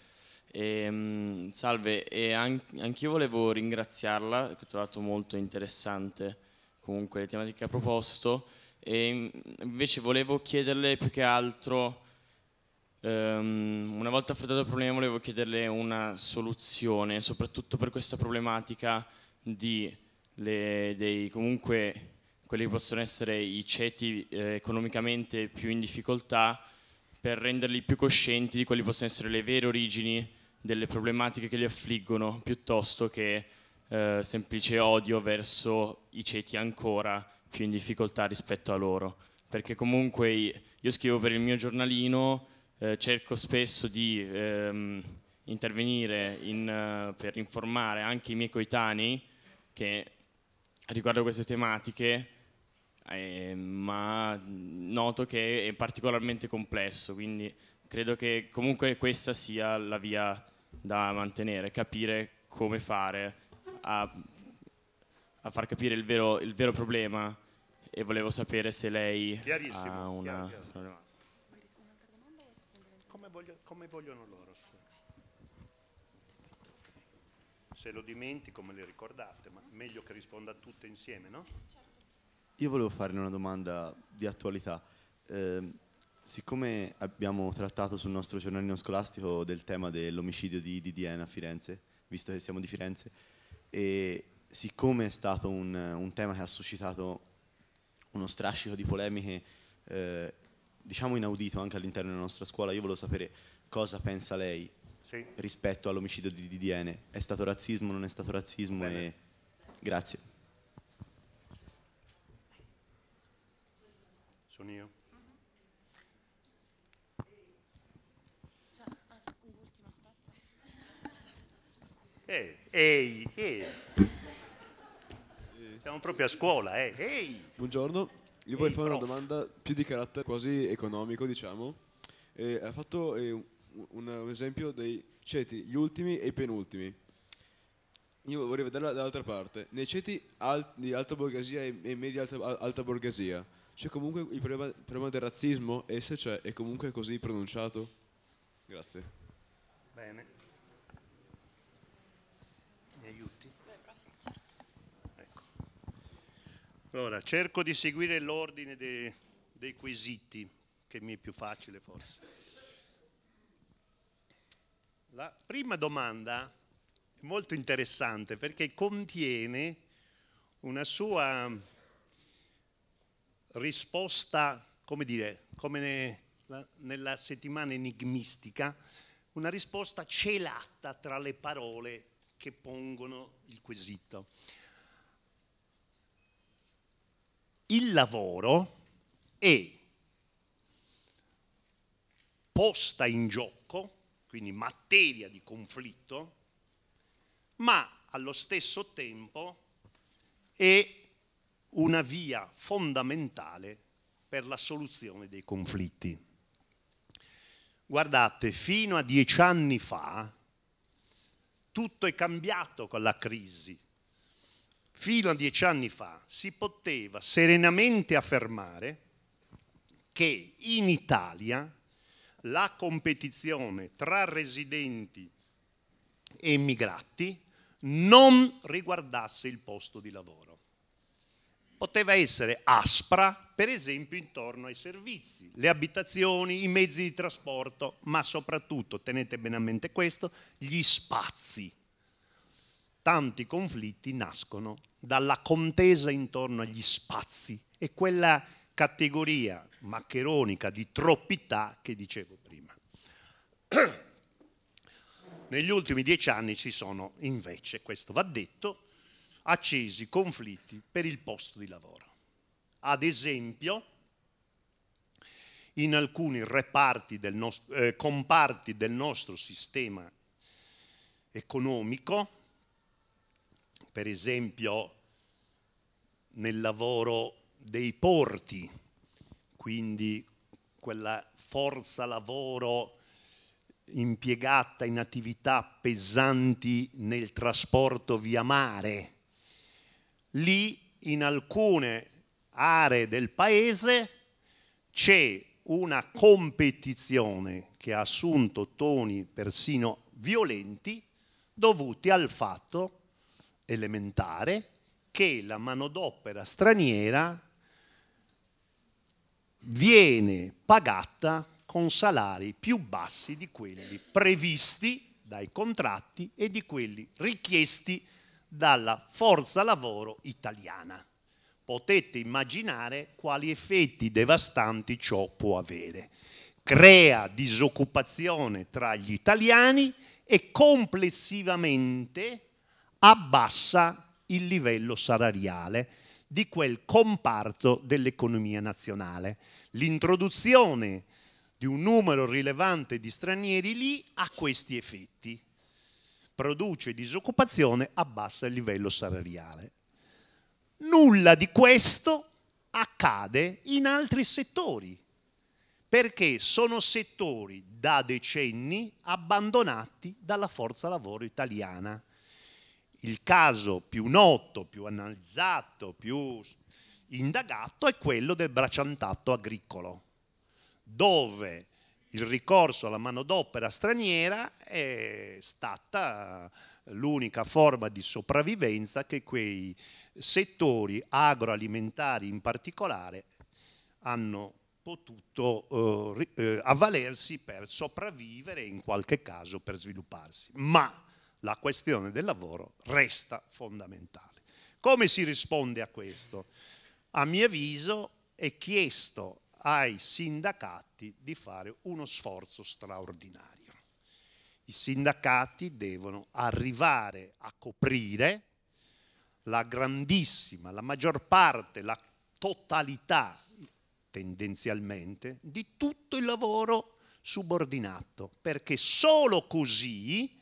E, ehm, salve, e anch'io volevo ringraziarla, che ho trovato molto interessante comunque le tematiche che ha proposto, e ehm, invece volevo chiederle più che altro Um, una volta affrontato il problema volevo chiederle una soluzione, soprattutto per questa problematica di le, dei, comunque quelli che possono essere i ceti eh, economicamente più in difficoltà per renderli più coscienti di quali possono essere le vere origini delle problematiche che li affliggono piuttosto che eh, semplice odio verso i ceti ancora più in difficoltà rispetto a loro perché comunque io scrivo per il mio giornalino eh, cerco spesso di ehm, intervenire in, uh, per informare anche i miei coetanei che riguardo queste tematiche, eh, ma noto che è particolarmente complesso, quindi credo che comunque questa sia la via da mantenere, capire come fare a, a far capire il vero, il vero, problema e volevo sapere se lei ha una... Chiaro, chiaro come vogliono loro. Se lo dimentico me le ricordate, ma meglio che risponda a tutte insieme, no? Io volevo fare una domanda di attualità. Eh, siccome abbiamo trattato sul nostro giornalino scolastico del tema dell'omicidio di Didiena a Firenze, visto che siamo di Firenze, e siccome è stato un, un tema che ha suscitato uno strascico di polemiche, eh, diciamo inaudito anche all'interno della nostra scuola, io volevo sapere cosa pensa lei sì. rispetto all'omicidio di Didiene. È stato razzismo, non è stato razzismo? E... Grazie. Sono io. Ehi, ehi, Siamo proprio a scuola, eh. Ehi. Buongiorno, io vorrei fare prof. una domanda più di carattere quasi economico, diciamo. Eh, ha fatto eh, un, un esempio dei ceti, cioè, gli ultimi e i penultimi. Io vorrei vedere dall'altra parte. Nei ceti al, di alta borghesia e, e media alta, alta borghesia, c'è comunque il problema, problema, del razzismo e se c'è è comunque così pronunciato? Grazie. Bene. Mi aiuti? Beh, prof, certo. Ecco. Allora, cerco di seguire l'ordine dei, dei quesiti, che mi è più facile forse. La prima domanda è molto interessante perché contiene una sua risposta, come dire, come nella settimana enigmistica, una risposta celata tra le parole che pongono il quesito. Il lavoro è posta in gioco quindi materia di conflitto, ma allo stesso tempo è una via fondamentale per la soluzione dei conflitti. Guardate, fino a dieci anni fa tutto è cambiato con la crisi. Fino a dieci anni fa si poteva serenamente affermare che in Italia la competizione tra residenti e immigrati non riguardasse il posto di lavoro. Poteva essere aspra, per esempio, intorno ai servizi, le abitazioni, i mezzi di trasporto, ma soprattutto, tenete bene a mente questo, gli spazi. Tanti conflitti nascono dalla contesa intorno agli spazi e quella categoria maccheronica di troppità che dicevo prima. Negli ultimi dieci anni ci sono invece, questo va detto, accesi conflitti per il posto di lavoro. Ad esempio, in alcuni reparti del nostro, eh, comparti del nostro sistema economico, per esempio nel lavoro dei porti, quindi quella forza lavoro impiegata in attività pesanti nel trasporto via mare. Lì in alcune aree del paese c'è una competizione che ha assunto toni persino violenti dovuti al fatto elementare che la manodopera straniera viene pagata con salari più bassi di quelli previsti dai contratti e di quelli richiesti dalla forza lavoro italiana. Potete immaginare quali effetti devastanti ciò può avere. Crea disoccupazione tra gli italiani e complessivamente abbassa il livello salariale di quel comparto dell'economia nazionale. L'introduzione di un numero rilevante di stranieri lì ha questi effetti. Produce disoccupazione, abbassa il livello salariale. Nulla di questo accade in altri settori, perché sono settori da decenni abbandonati dalla forza lavoro italiana il caso più noto, più analizzato, più indagato è quello del bracciantato agricolo, dove il ricorso alla manodopera straniera è stata l'unica forma di sopravvivenza che quei settori agroalimentari in particolare hanno potuto eh, eh avvalersi per sopravvivere e in qualche caso per svilupparsi. Ma la questione del lavoro resta fondamentale. Come si risponde a questo? A mio avviso è chiesto ai sindacati di fare uno sforzo straordinario. I sindacati devono arrivare a coprire la grandissima, la maggior parte, la totalità tendenzialmente di tutto il lavoro subordinato, perché solo così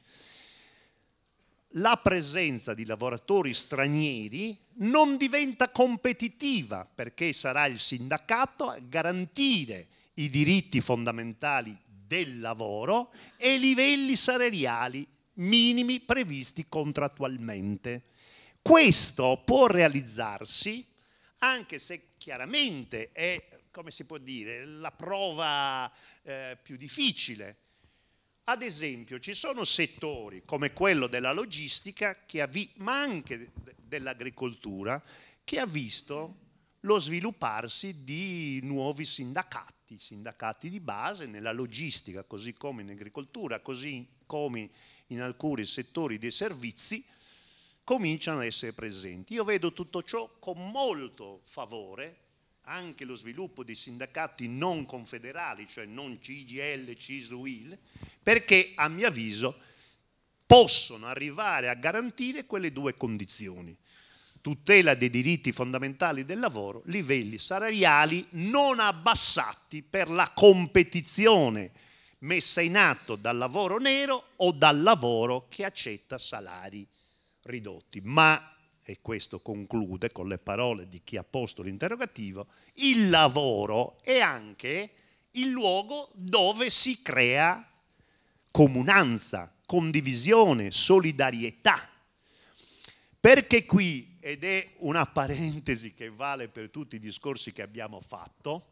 la presenza di lavoratori stranieri non diventa competitiva perché sarà il sindacato a garantire i diritti fondamentali del lavoro e i livelli salariali minimi previsti contrattualmente. Questo può realizzarsi anche se chiaramente è, come si può dire, la prova eh, più difficile, ad esempio ci sono settori come quello della logistica, ma anche dell'agricoltura, che ha visto lo svilupparsi di nuovi sindacati, sindacati di base nella logistica, così come in agricoltura, così come in alcuni settori dei servizi, cominciano ad essere presenti. Io vedo tutto ciò con molto favore anche lo sviluppo dei sindacati non confederali, cioè non CGL, CISUIL, perché a mio avviso possono arrivare a garantire quelle due condizioni. Tutela dei diritti fondamentali del lavoro, livelli salariali non abbassati per la competizione messa in atto dal lavoro nero o dal lavoro che accetta salari ridotti, ma e questo conclude con le parole di chi ha posto l'interrogativo, il lavoro è anche il luogo dove si crea comunanza, condivisione, solidarietà. Perché qui, ed è una parentesi che vale per tutti i discorsi che abbiamo fatto,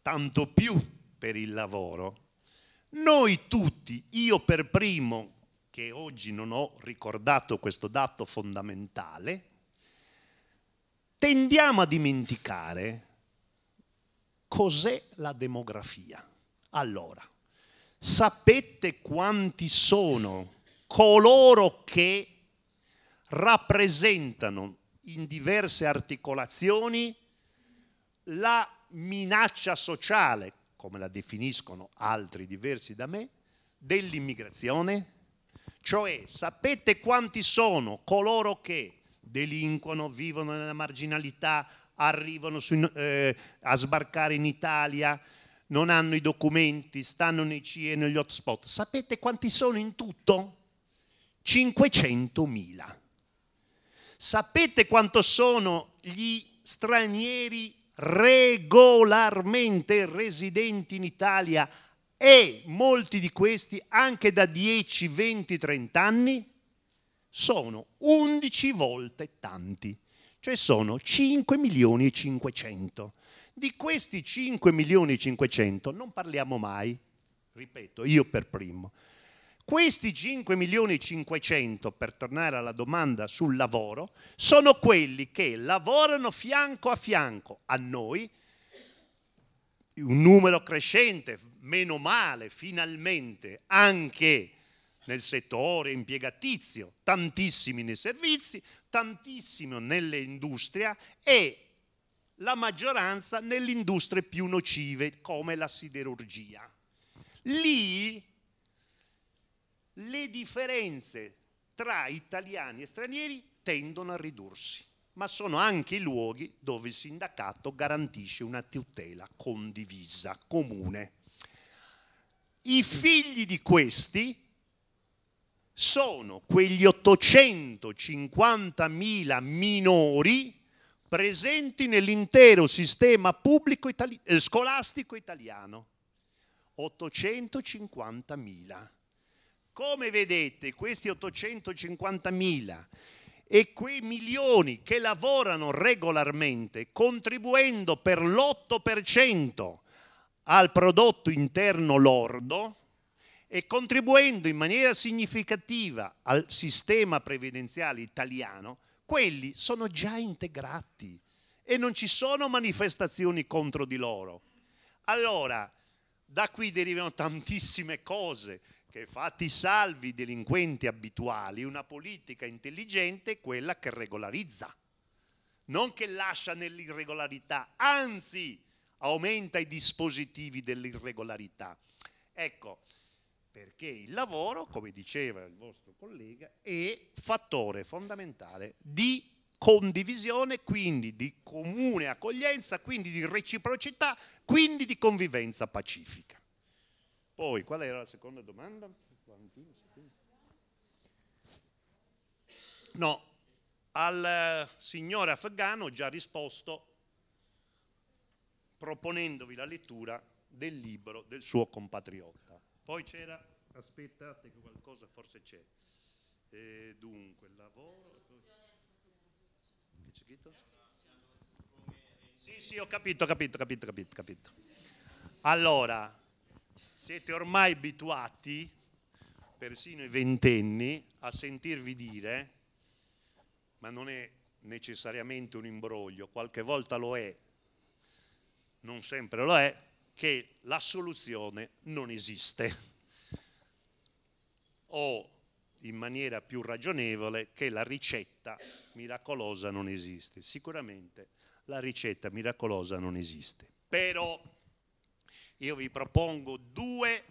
tanto più per il lavoro, noi tutti, io per primo, che oggi non ho ricordato questo dato fondamentale, tendiamo a dimenticare cos'è la demografia. Allora, sapete quanti sono coloro che rappresentano in diverse articolazioni la minaccia sociale, come la definiscono altri diversi da me, dell'immigrazione? Cioè, sapete quanti sono coloro che delinquono, vivono nella marginalità, arrivano su, eh, a sbarcare in Italia, non hanno i documenti, stanno nei CIE e negli hotspot. Sapete quanti sono in tutto? 500.000. Sapete quanto sono gli stranieri regolarmente residenti in Italia e molti di questi anche da 10, 20, 30 anni sono 11 volte tanti, cioè sono 5 milioni e 500. Di questi 5 milioni e 500 non parliamo mai, ripeto, io per primo. Questi 5 milioni e 500, per tornare alla domanda sul lavoro, sono quelli che lavorano fianco a fianco a noi, un numero crescente, meno male, finalmente, anche nel settore impiegatizio, tantissimi nei servizi, tantissimi nell'industria e la maggioranza nelle industrie più nocive come la siderurgia. Lì le differenze tra italiani e stranieri tendono a ridursi ma sono anche i luoghi dove il sindacato garantisce una tutela condivisa, comune. I figli di questi sono quegli 850.000 minori presenti nell'intero sistema pubblico itali eh, scolastico italiano. 850.000. Come vedete, questi 850.000 e quei milioni che lavorano regolarmente contribuendo per l'8% al prodotto interno lordo e contribuendo in maniera significativa al sistema previdenziale italiano, quelli sono già integrati e non ci sono manifestazioni contro di loro. Allora, da qui derivano tantissime cose che fatti salvi i delinquenti abituali, una politica intelligente è quella che regolarizza, non che lascia nell'irregolarità, anzi aumenta i dispositivi dell'irregolarità. Ecco, perché il lavoro, come diceva il vostro collega, è fattore fondamentale di condivisione, quindi di comune accoglienza, quindi di reciprocità, quindi di convivenza pacifica. Poi, qual era la seconda domanda? No, al eh, signore afghano ho già risposto proponendovi la lettura del libro del suo compatriota. Poi c'era, aspettate che qualcosa forse c'è. E eh, dunque, lavoro... Che c'è scritto? Sì, sì, ho capito, capito, capito, capito, capito. Allora, siete ormai abituati, persino i ventenni, a sentirvi dire, ma non è necessariamente un imbroglio, qualche volta lo è, non sempre lo è, che la soluzione non esiste. O in maniera più ragionevole che la ricetta miracolosa non esiste. Sicuramente la ricetta miracolosa non esiste. Però io vi propongo due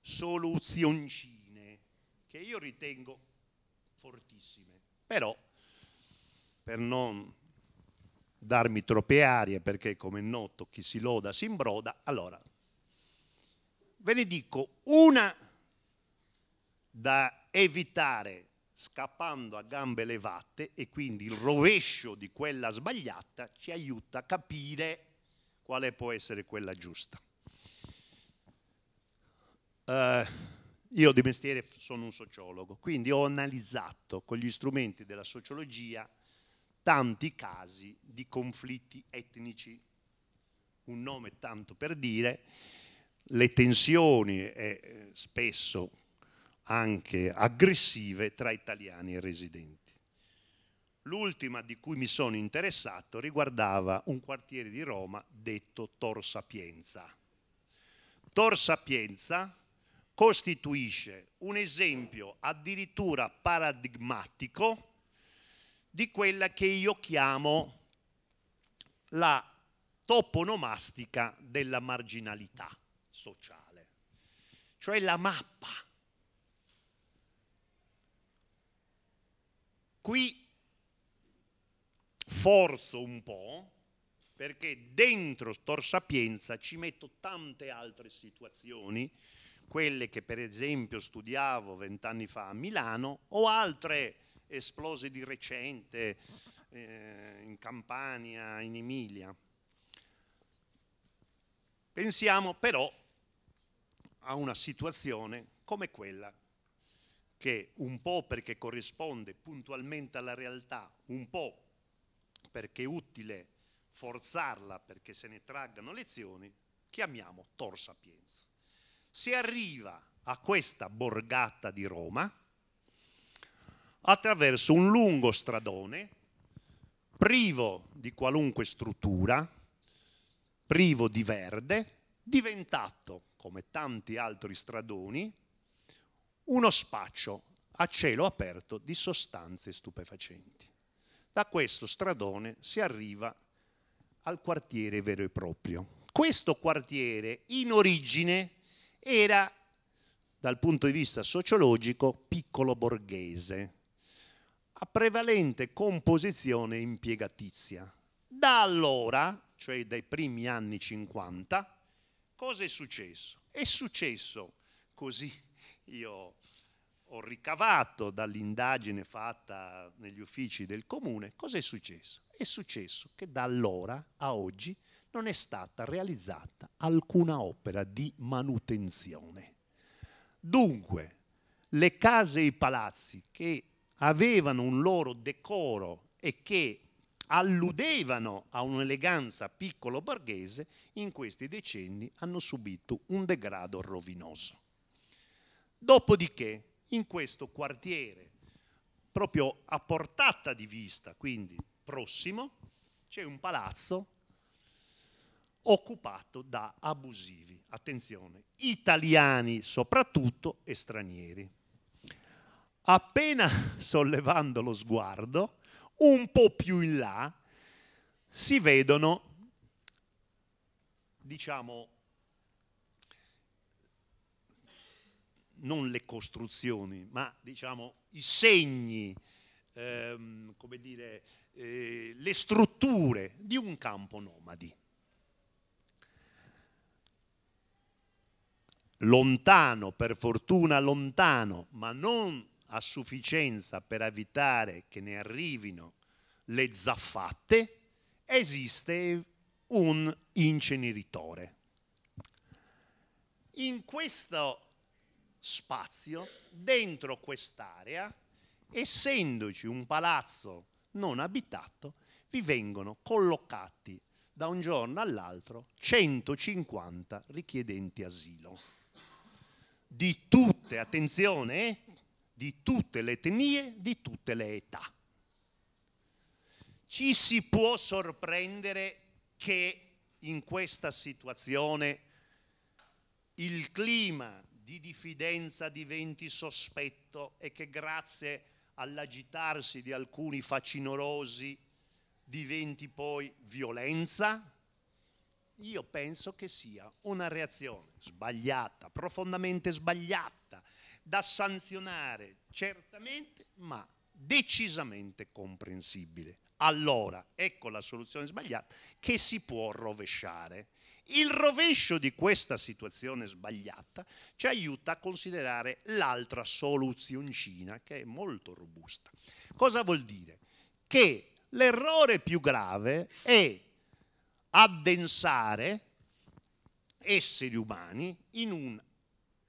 soluzioncine che io ritengo fortissime, però per non darmi troppe arie, perché come è noto chi si loda si imbroda, allora ve ne dico una da evitare scappando a gambe levate e quindi il rovescio di quella sbagliata ci aiuta a capire quale può essere quella giusta eh, io di mestiere sono un sociologo, quindi ho analizzato con gli strumenti della sociologia tanti casi di conflitti etnici. Un nome tanto per dire, le tensioni e eh, spesso anche aggressive tra italiani e residenti. L'ultima di cui mi sono interessato riguardava un quartiere di Roma detto Tor Sapienza. Tor Sapienza costituisce un esempio addirittura paradigmatico di quella che io chiamo la toponomastica della marginalità sociale, cioè la mappa. Qui forzo un po' perché dentro Tor Sapienza ci metto tante altre situazioni quelle che per esempio studiavo vent'anni fa a Milano o altre esplose di recente eh, in Campania, in Emilia. Pensiamo però a una situazione come quella che un po' perché corrisponde puntualmente alla realtà, un po' perché è utile forzarla perché se ne traggano lezioni, chiamiamo Tor Sapienza si arriva a questa borgata di Roma attraverso un lungo stradone privo di qualunque struttura, privo di verde, diventato, come tanti altri stradoni, uno spaccio a cielo aperto di sostanze stupefacenti. Da questo stradone si arriva al quartiere vero e proprio. Questo quartiere in origine era dal punto di vista sociologico piccolo borghese, a prevalente composizione impiegatizia. Da allora, cioè dai primi anni 50, cosa è successo? È successo, così io ho ricavato dall'indagine fatta negli uffici del comune, cosa è successo? È successo che da allora a oggi non è stata realizzata alcuna opera di manutenzione. Dunque, le case e i palazzi che avevano un loro decoro e che alludevano a un'eleganza piccolo borghese, in questi decenni hanno subito un degrado rovinoso. Dopodiché, in questo quartiere, proprio a portata di vista, quindi prossimo, c'è un palazzo occupato da abusivi, attenzione, italiani soprattutto e stranieri. Appena sollevando lo sguardo, un po' più in là, si vedono, diciamo, non le costruzioni, ma diciamo i segni, ehm, come dire, eh, le strutture di un campo nomadi. lontano, per fortuna lontano, ma non a sufficienza per evitare che ne arrivino le zaffatte, esiste un inceneritore. In questo spazio, dentro quest'area, essendoci un palazzo non abitato, vi vengono collocati da un giorno all'altro 150 richiedenti asilo di tutte, attenzione, eh, di tutte le etnie, di tutte le età. Ci si può sorprendere che in questa situazione il clima di diffidenza diventi sospetto e che grazie all'agitarsi di alcuni facinorosi diventi poi violenza, io penso che sia una reazione sbagliata, profondamente sbagliata, da sanzionare certamente, ma decisamente comprensibile. Allora, ecco la soluzione sbagliata che si può rovesciare. Il rovescio di questa situazione sbagliata ci aiuta a considerare l'altra soluzioncina che è molto robusta. Cosa vuol dire? Che l'errore più grave è addensare esseri umani in un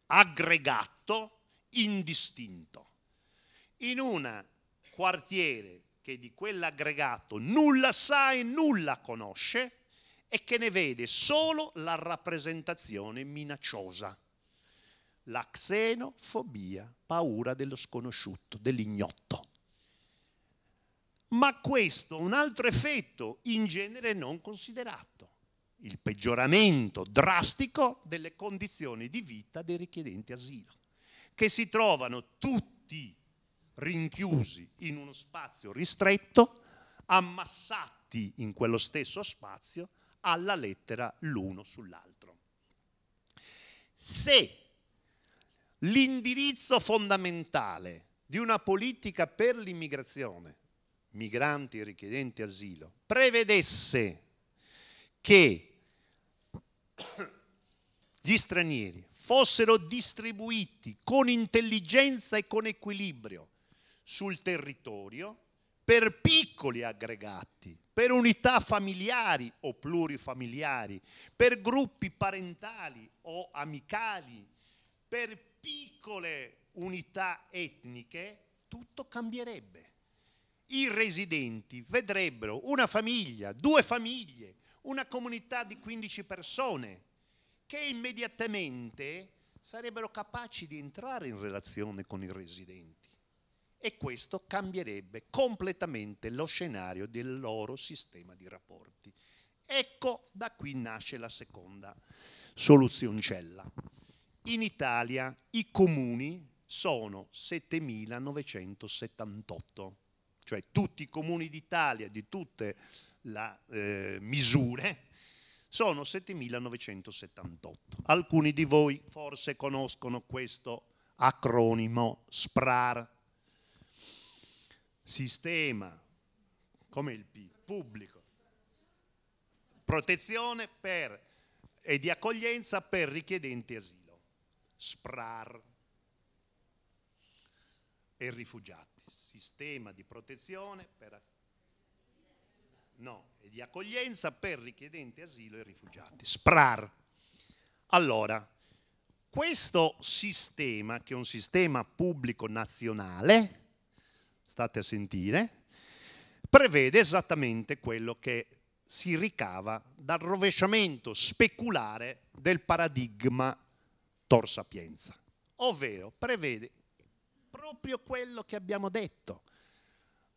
aggregato indistinto, in un quartiere che di quell'aggregato nulla sa e nulla conosce e che ne vede solo la rappresentazione minacciosa, la xenofobia, paura dello sconosciuto, dell'ignoto. Ma questo un altro effetto in genere non considerato, il peggioramento drastico delle condizioni di vita dei richiedenti asilo, che si trovano tutti rinchiusi in uno spazio ristretto, ammassati in quello stesso spazio alla lettera l'uno sull'altro. Se l'indirizzo fondamentale di una politica per l'immigrazione migranti richiedenti asilo, prevedesse che gli stranieri fossero distribuiti con intelligenza e con equilibrio sul territorio per piccoli aggregati, per unità familiari o plurifamiliari, per gruppi parentali o amicali, per piccole unità etniche, tutto cambierebbe i residenti vedrebbero una famiglia, due famiglie, una comunità di 15 persone che immediatamente sarebbero capaci di entrare in relazione con i residenti e questo cambierebbe completamente lo scenario del loro sistema di rapporti. Ecco da qui nasce la seconda soluzioncella. In Italia i comuni sono 7.978 cioè tutti i comuni d'Italia di tutte le eh, misure, sono 7.978. Alcuni di voi forse conoscono questo acronimo SPRAR, sistema come il P, pubblico, protezione per, e di accoglienza per richiedenti asilo, SPRAR e rifugiati sistema di protezione per, no, e di accoglienza per richiedenti asilo e rifugiati, SPRAR. Allora, questo sistema, che è un sistema pubblico nazionale, state a sentire, prevede esattamente quello che si ricava dal rovesciamento speculare del paradigma Tor Sapienza, ovvero prevede proprio quello che abbiamo detto.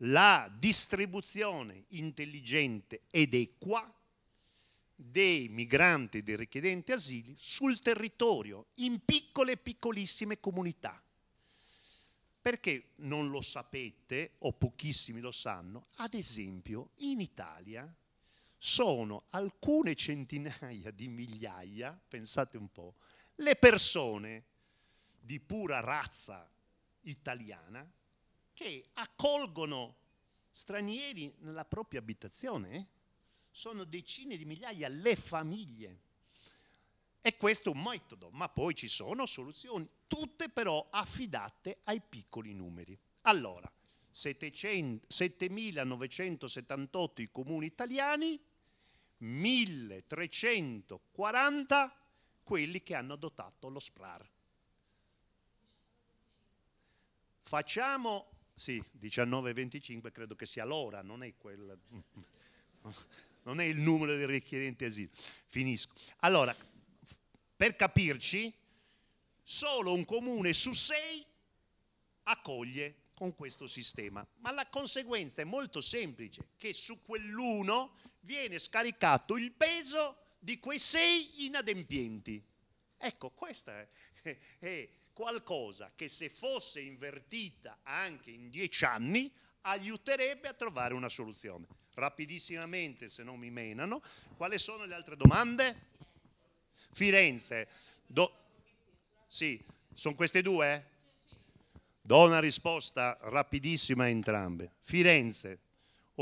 La distribuzione intelligente ed equa dei migranti e dei richiedenti asili sul territorio, in piccole e piccolissime comunità. Perché non lo sapete, o pochissimi lo sanno, ad esempio in Italia sono alcune centinaia di migliaia, pensate un po', le persone di pura razza italiana che accolgono stranieri nella propria abitazione. Sono decine di migliaia le famiglie. E questo è un metodo, ma poi ci sono soluzioni, tutte però affidate ai piccoli numeri. Allora, 7.978 i comuni italiani, 1.340 quelli che hanno adottato lo SPRAR. Facciamo, sì, 19.25 credo che sia l'ora, non è quel... non è il numero dei richiedenti asilo. Finisco. Allora, per capirci, solo un comune su sei accoglie con questo sistema, ma la conseguenza è molto semplice, che su quell'uno viene scaricato il peso di quei sei inadempienti. Ecco, questa è, è qualcosa che se fosse invertita anche in dieci anni aiuterebbe a trovare una soluzione. Rapidissimamente, se non mi menano, quali sono le altre domande? Firenze. Do sì, sono queste due? Eh? Do una risposta rapidissima a entrambe. Firenze,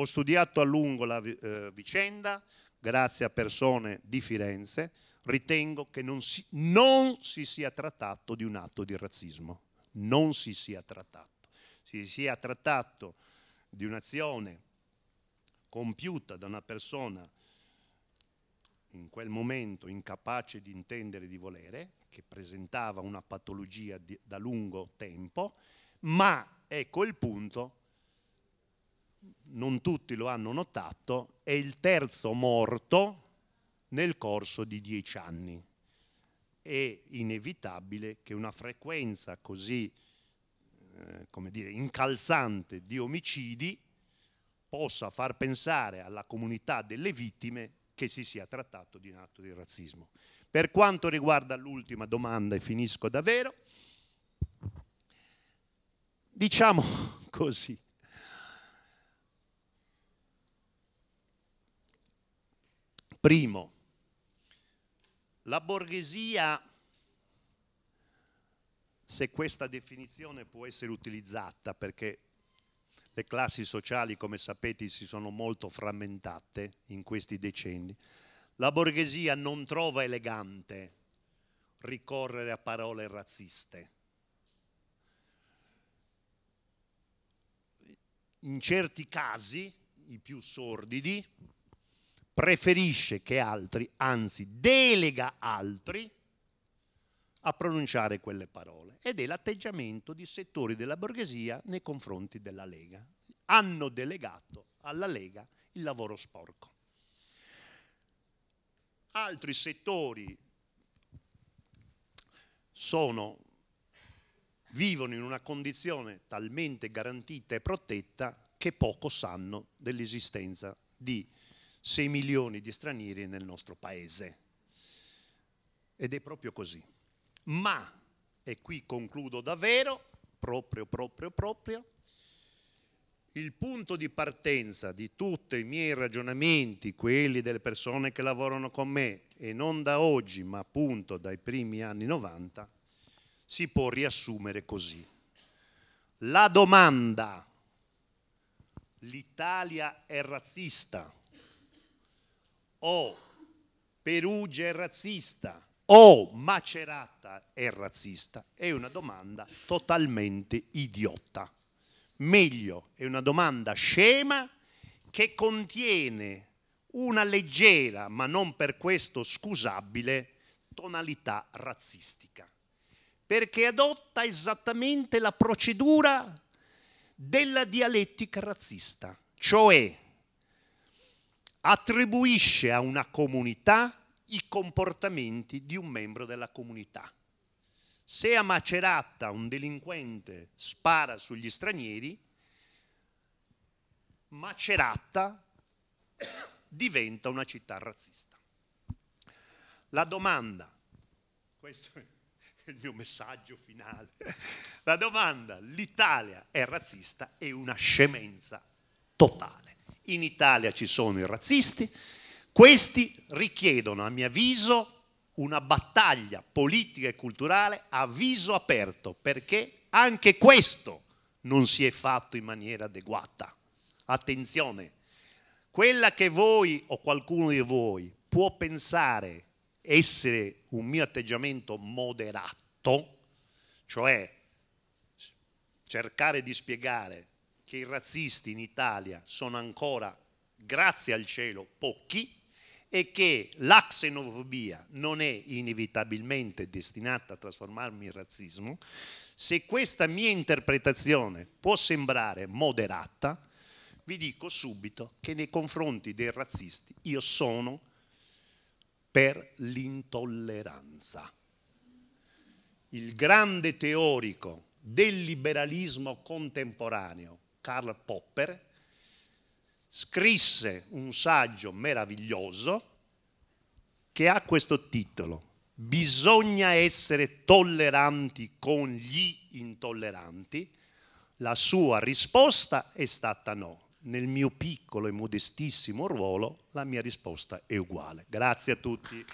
ho studiato a lungo la eh, vicenda, grazie a persone di Firenze, ritengo che non si, non si sia trattato di un atto di razzismo, non si sia trattato, si sia trattato di un'azione compiuta da una persona in quel momento incapace di intendere e di volere, che presentava una patologia di, da lungo tempo, ma ecco il punto non tutti lo hanno notato, è il terzo morto nel corso di dieci anni. È inevitabile che una frequenza così eh, come dire, incalzante di omicidi possa far pensare alla comunità delle vittime che si sia trattato di un atto di razzismo. Per quanto riguarda l'ultima domanda, e finisco davvero, diciamo così, Primo, la borghesia, se questa definizione può essere utilizzata, perché le classi sociali, come sapete, si sono molto frammentate in questi decenni, la borghesia non trova elegante ricorrere a parole razziste. In certi casi, i più sordidi, preferisce che altri, anzi delega altri, a pronunciare quelle parole. Ed è l'atteggiamento di settori della borghesia nei confronti della Lega. Hanno delegato alla Lega il lavoro sporco. Altri settori sono, vivono in una condizione talmente garantita e protetta che poco sanno dell'esistenza di 6 milioni di stranieri nel nostro paese. Ed è proprio così. Ma, e qui concludo davvero, proprio, proprio, proprio, il punto di partenza di tutti i miei ragionamenti, quelli delle persone che lavorano con me, e non da oggi, ma appunto dai primi anni 90, si può riassumere così. La domanda, l'Italia è razzista o Perugia è razzista o Macerata è razzista è una domanda totalmente idiota. Meglio, è una domanda scema che contiene una leggera, ma non per questo scusabile, tonalità razzistica, perché adotta esattamente la procedura della dialettica razzista, cioè attribuisce a una comunità i comportamenti di un membro della comunità. Se a Macerata un delinquente spara sugli stranieri, Macerata diventa una città razzista. La domanda, questo è il mio messaggio finale, la domanda, l'Italia è razzista, è una scemenza totale in Italia ci sono i razzisti, questi richiedono, a mio avviso, una battaglia politica e culturale a viso aperto, perché anche questo non si è fatto in maniera adeguata. Attenzione, quella che voi o qualcuno di voi può pensare essere un mio atteggiamento moderato, cioè cercare di spiegare che i razzisti in Italia sono ancora, grazie al cielo, pochi e che la xenofobia non è inevitabilmente destinata a trasformarmi in razzismo, se questa mia interpretazione può sembrare moderata, vi dico subito che nei confronti dei razzisti io sono per l'intolleranza. Il grande teorico del liberalismo contemporaneo, Karl Popper, scrisse un saggio meraviglioso che ha questo titolo, Bisogna essere tolleranti con gli intolleranti. La sua risposta è stata no. Nel mio piccolo e modestissimo ruolo la mia risposta è uguale. Grazie a tutti.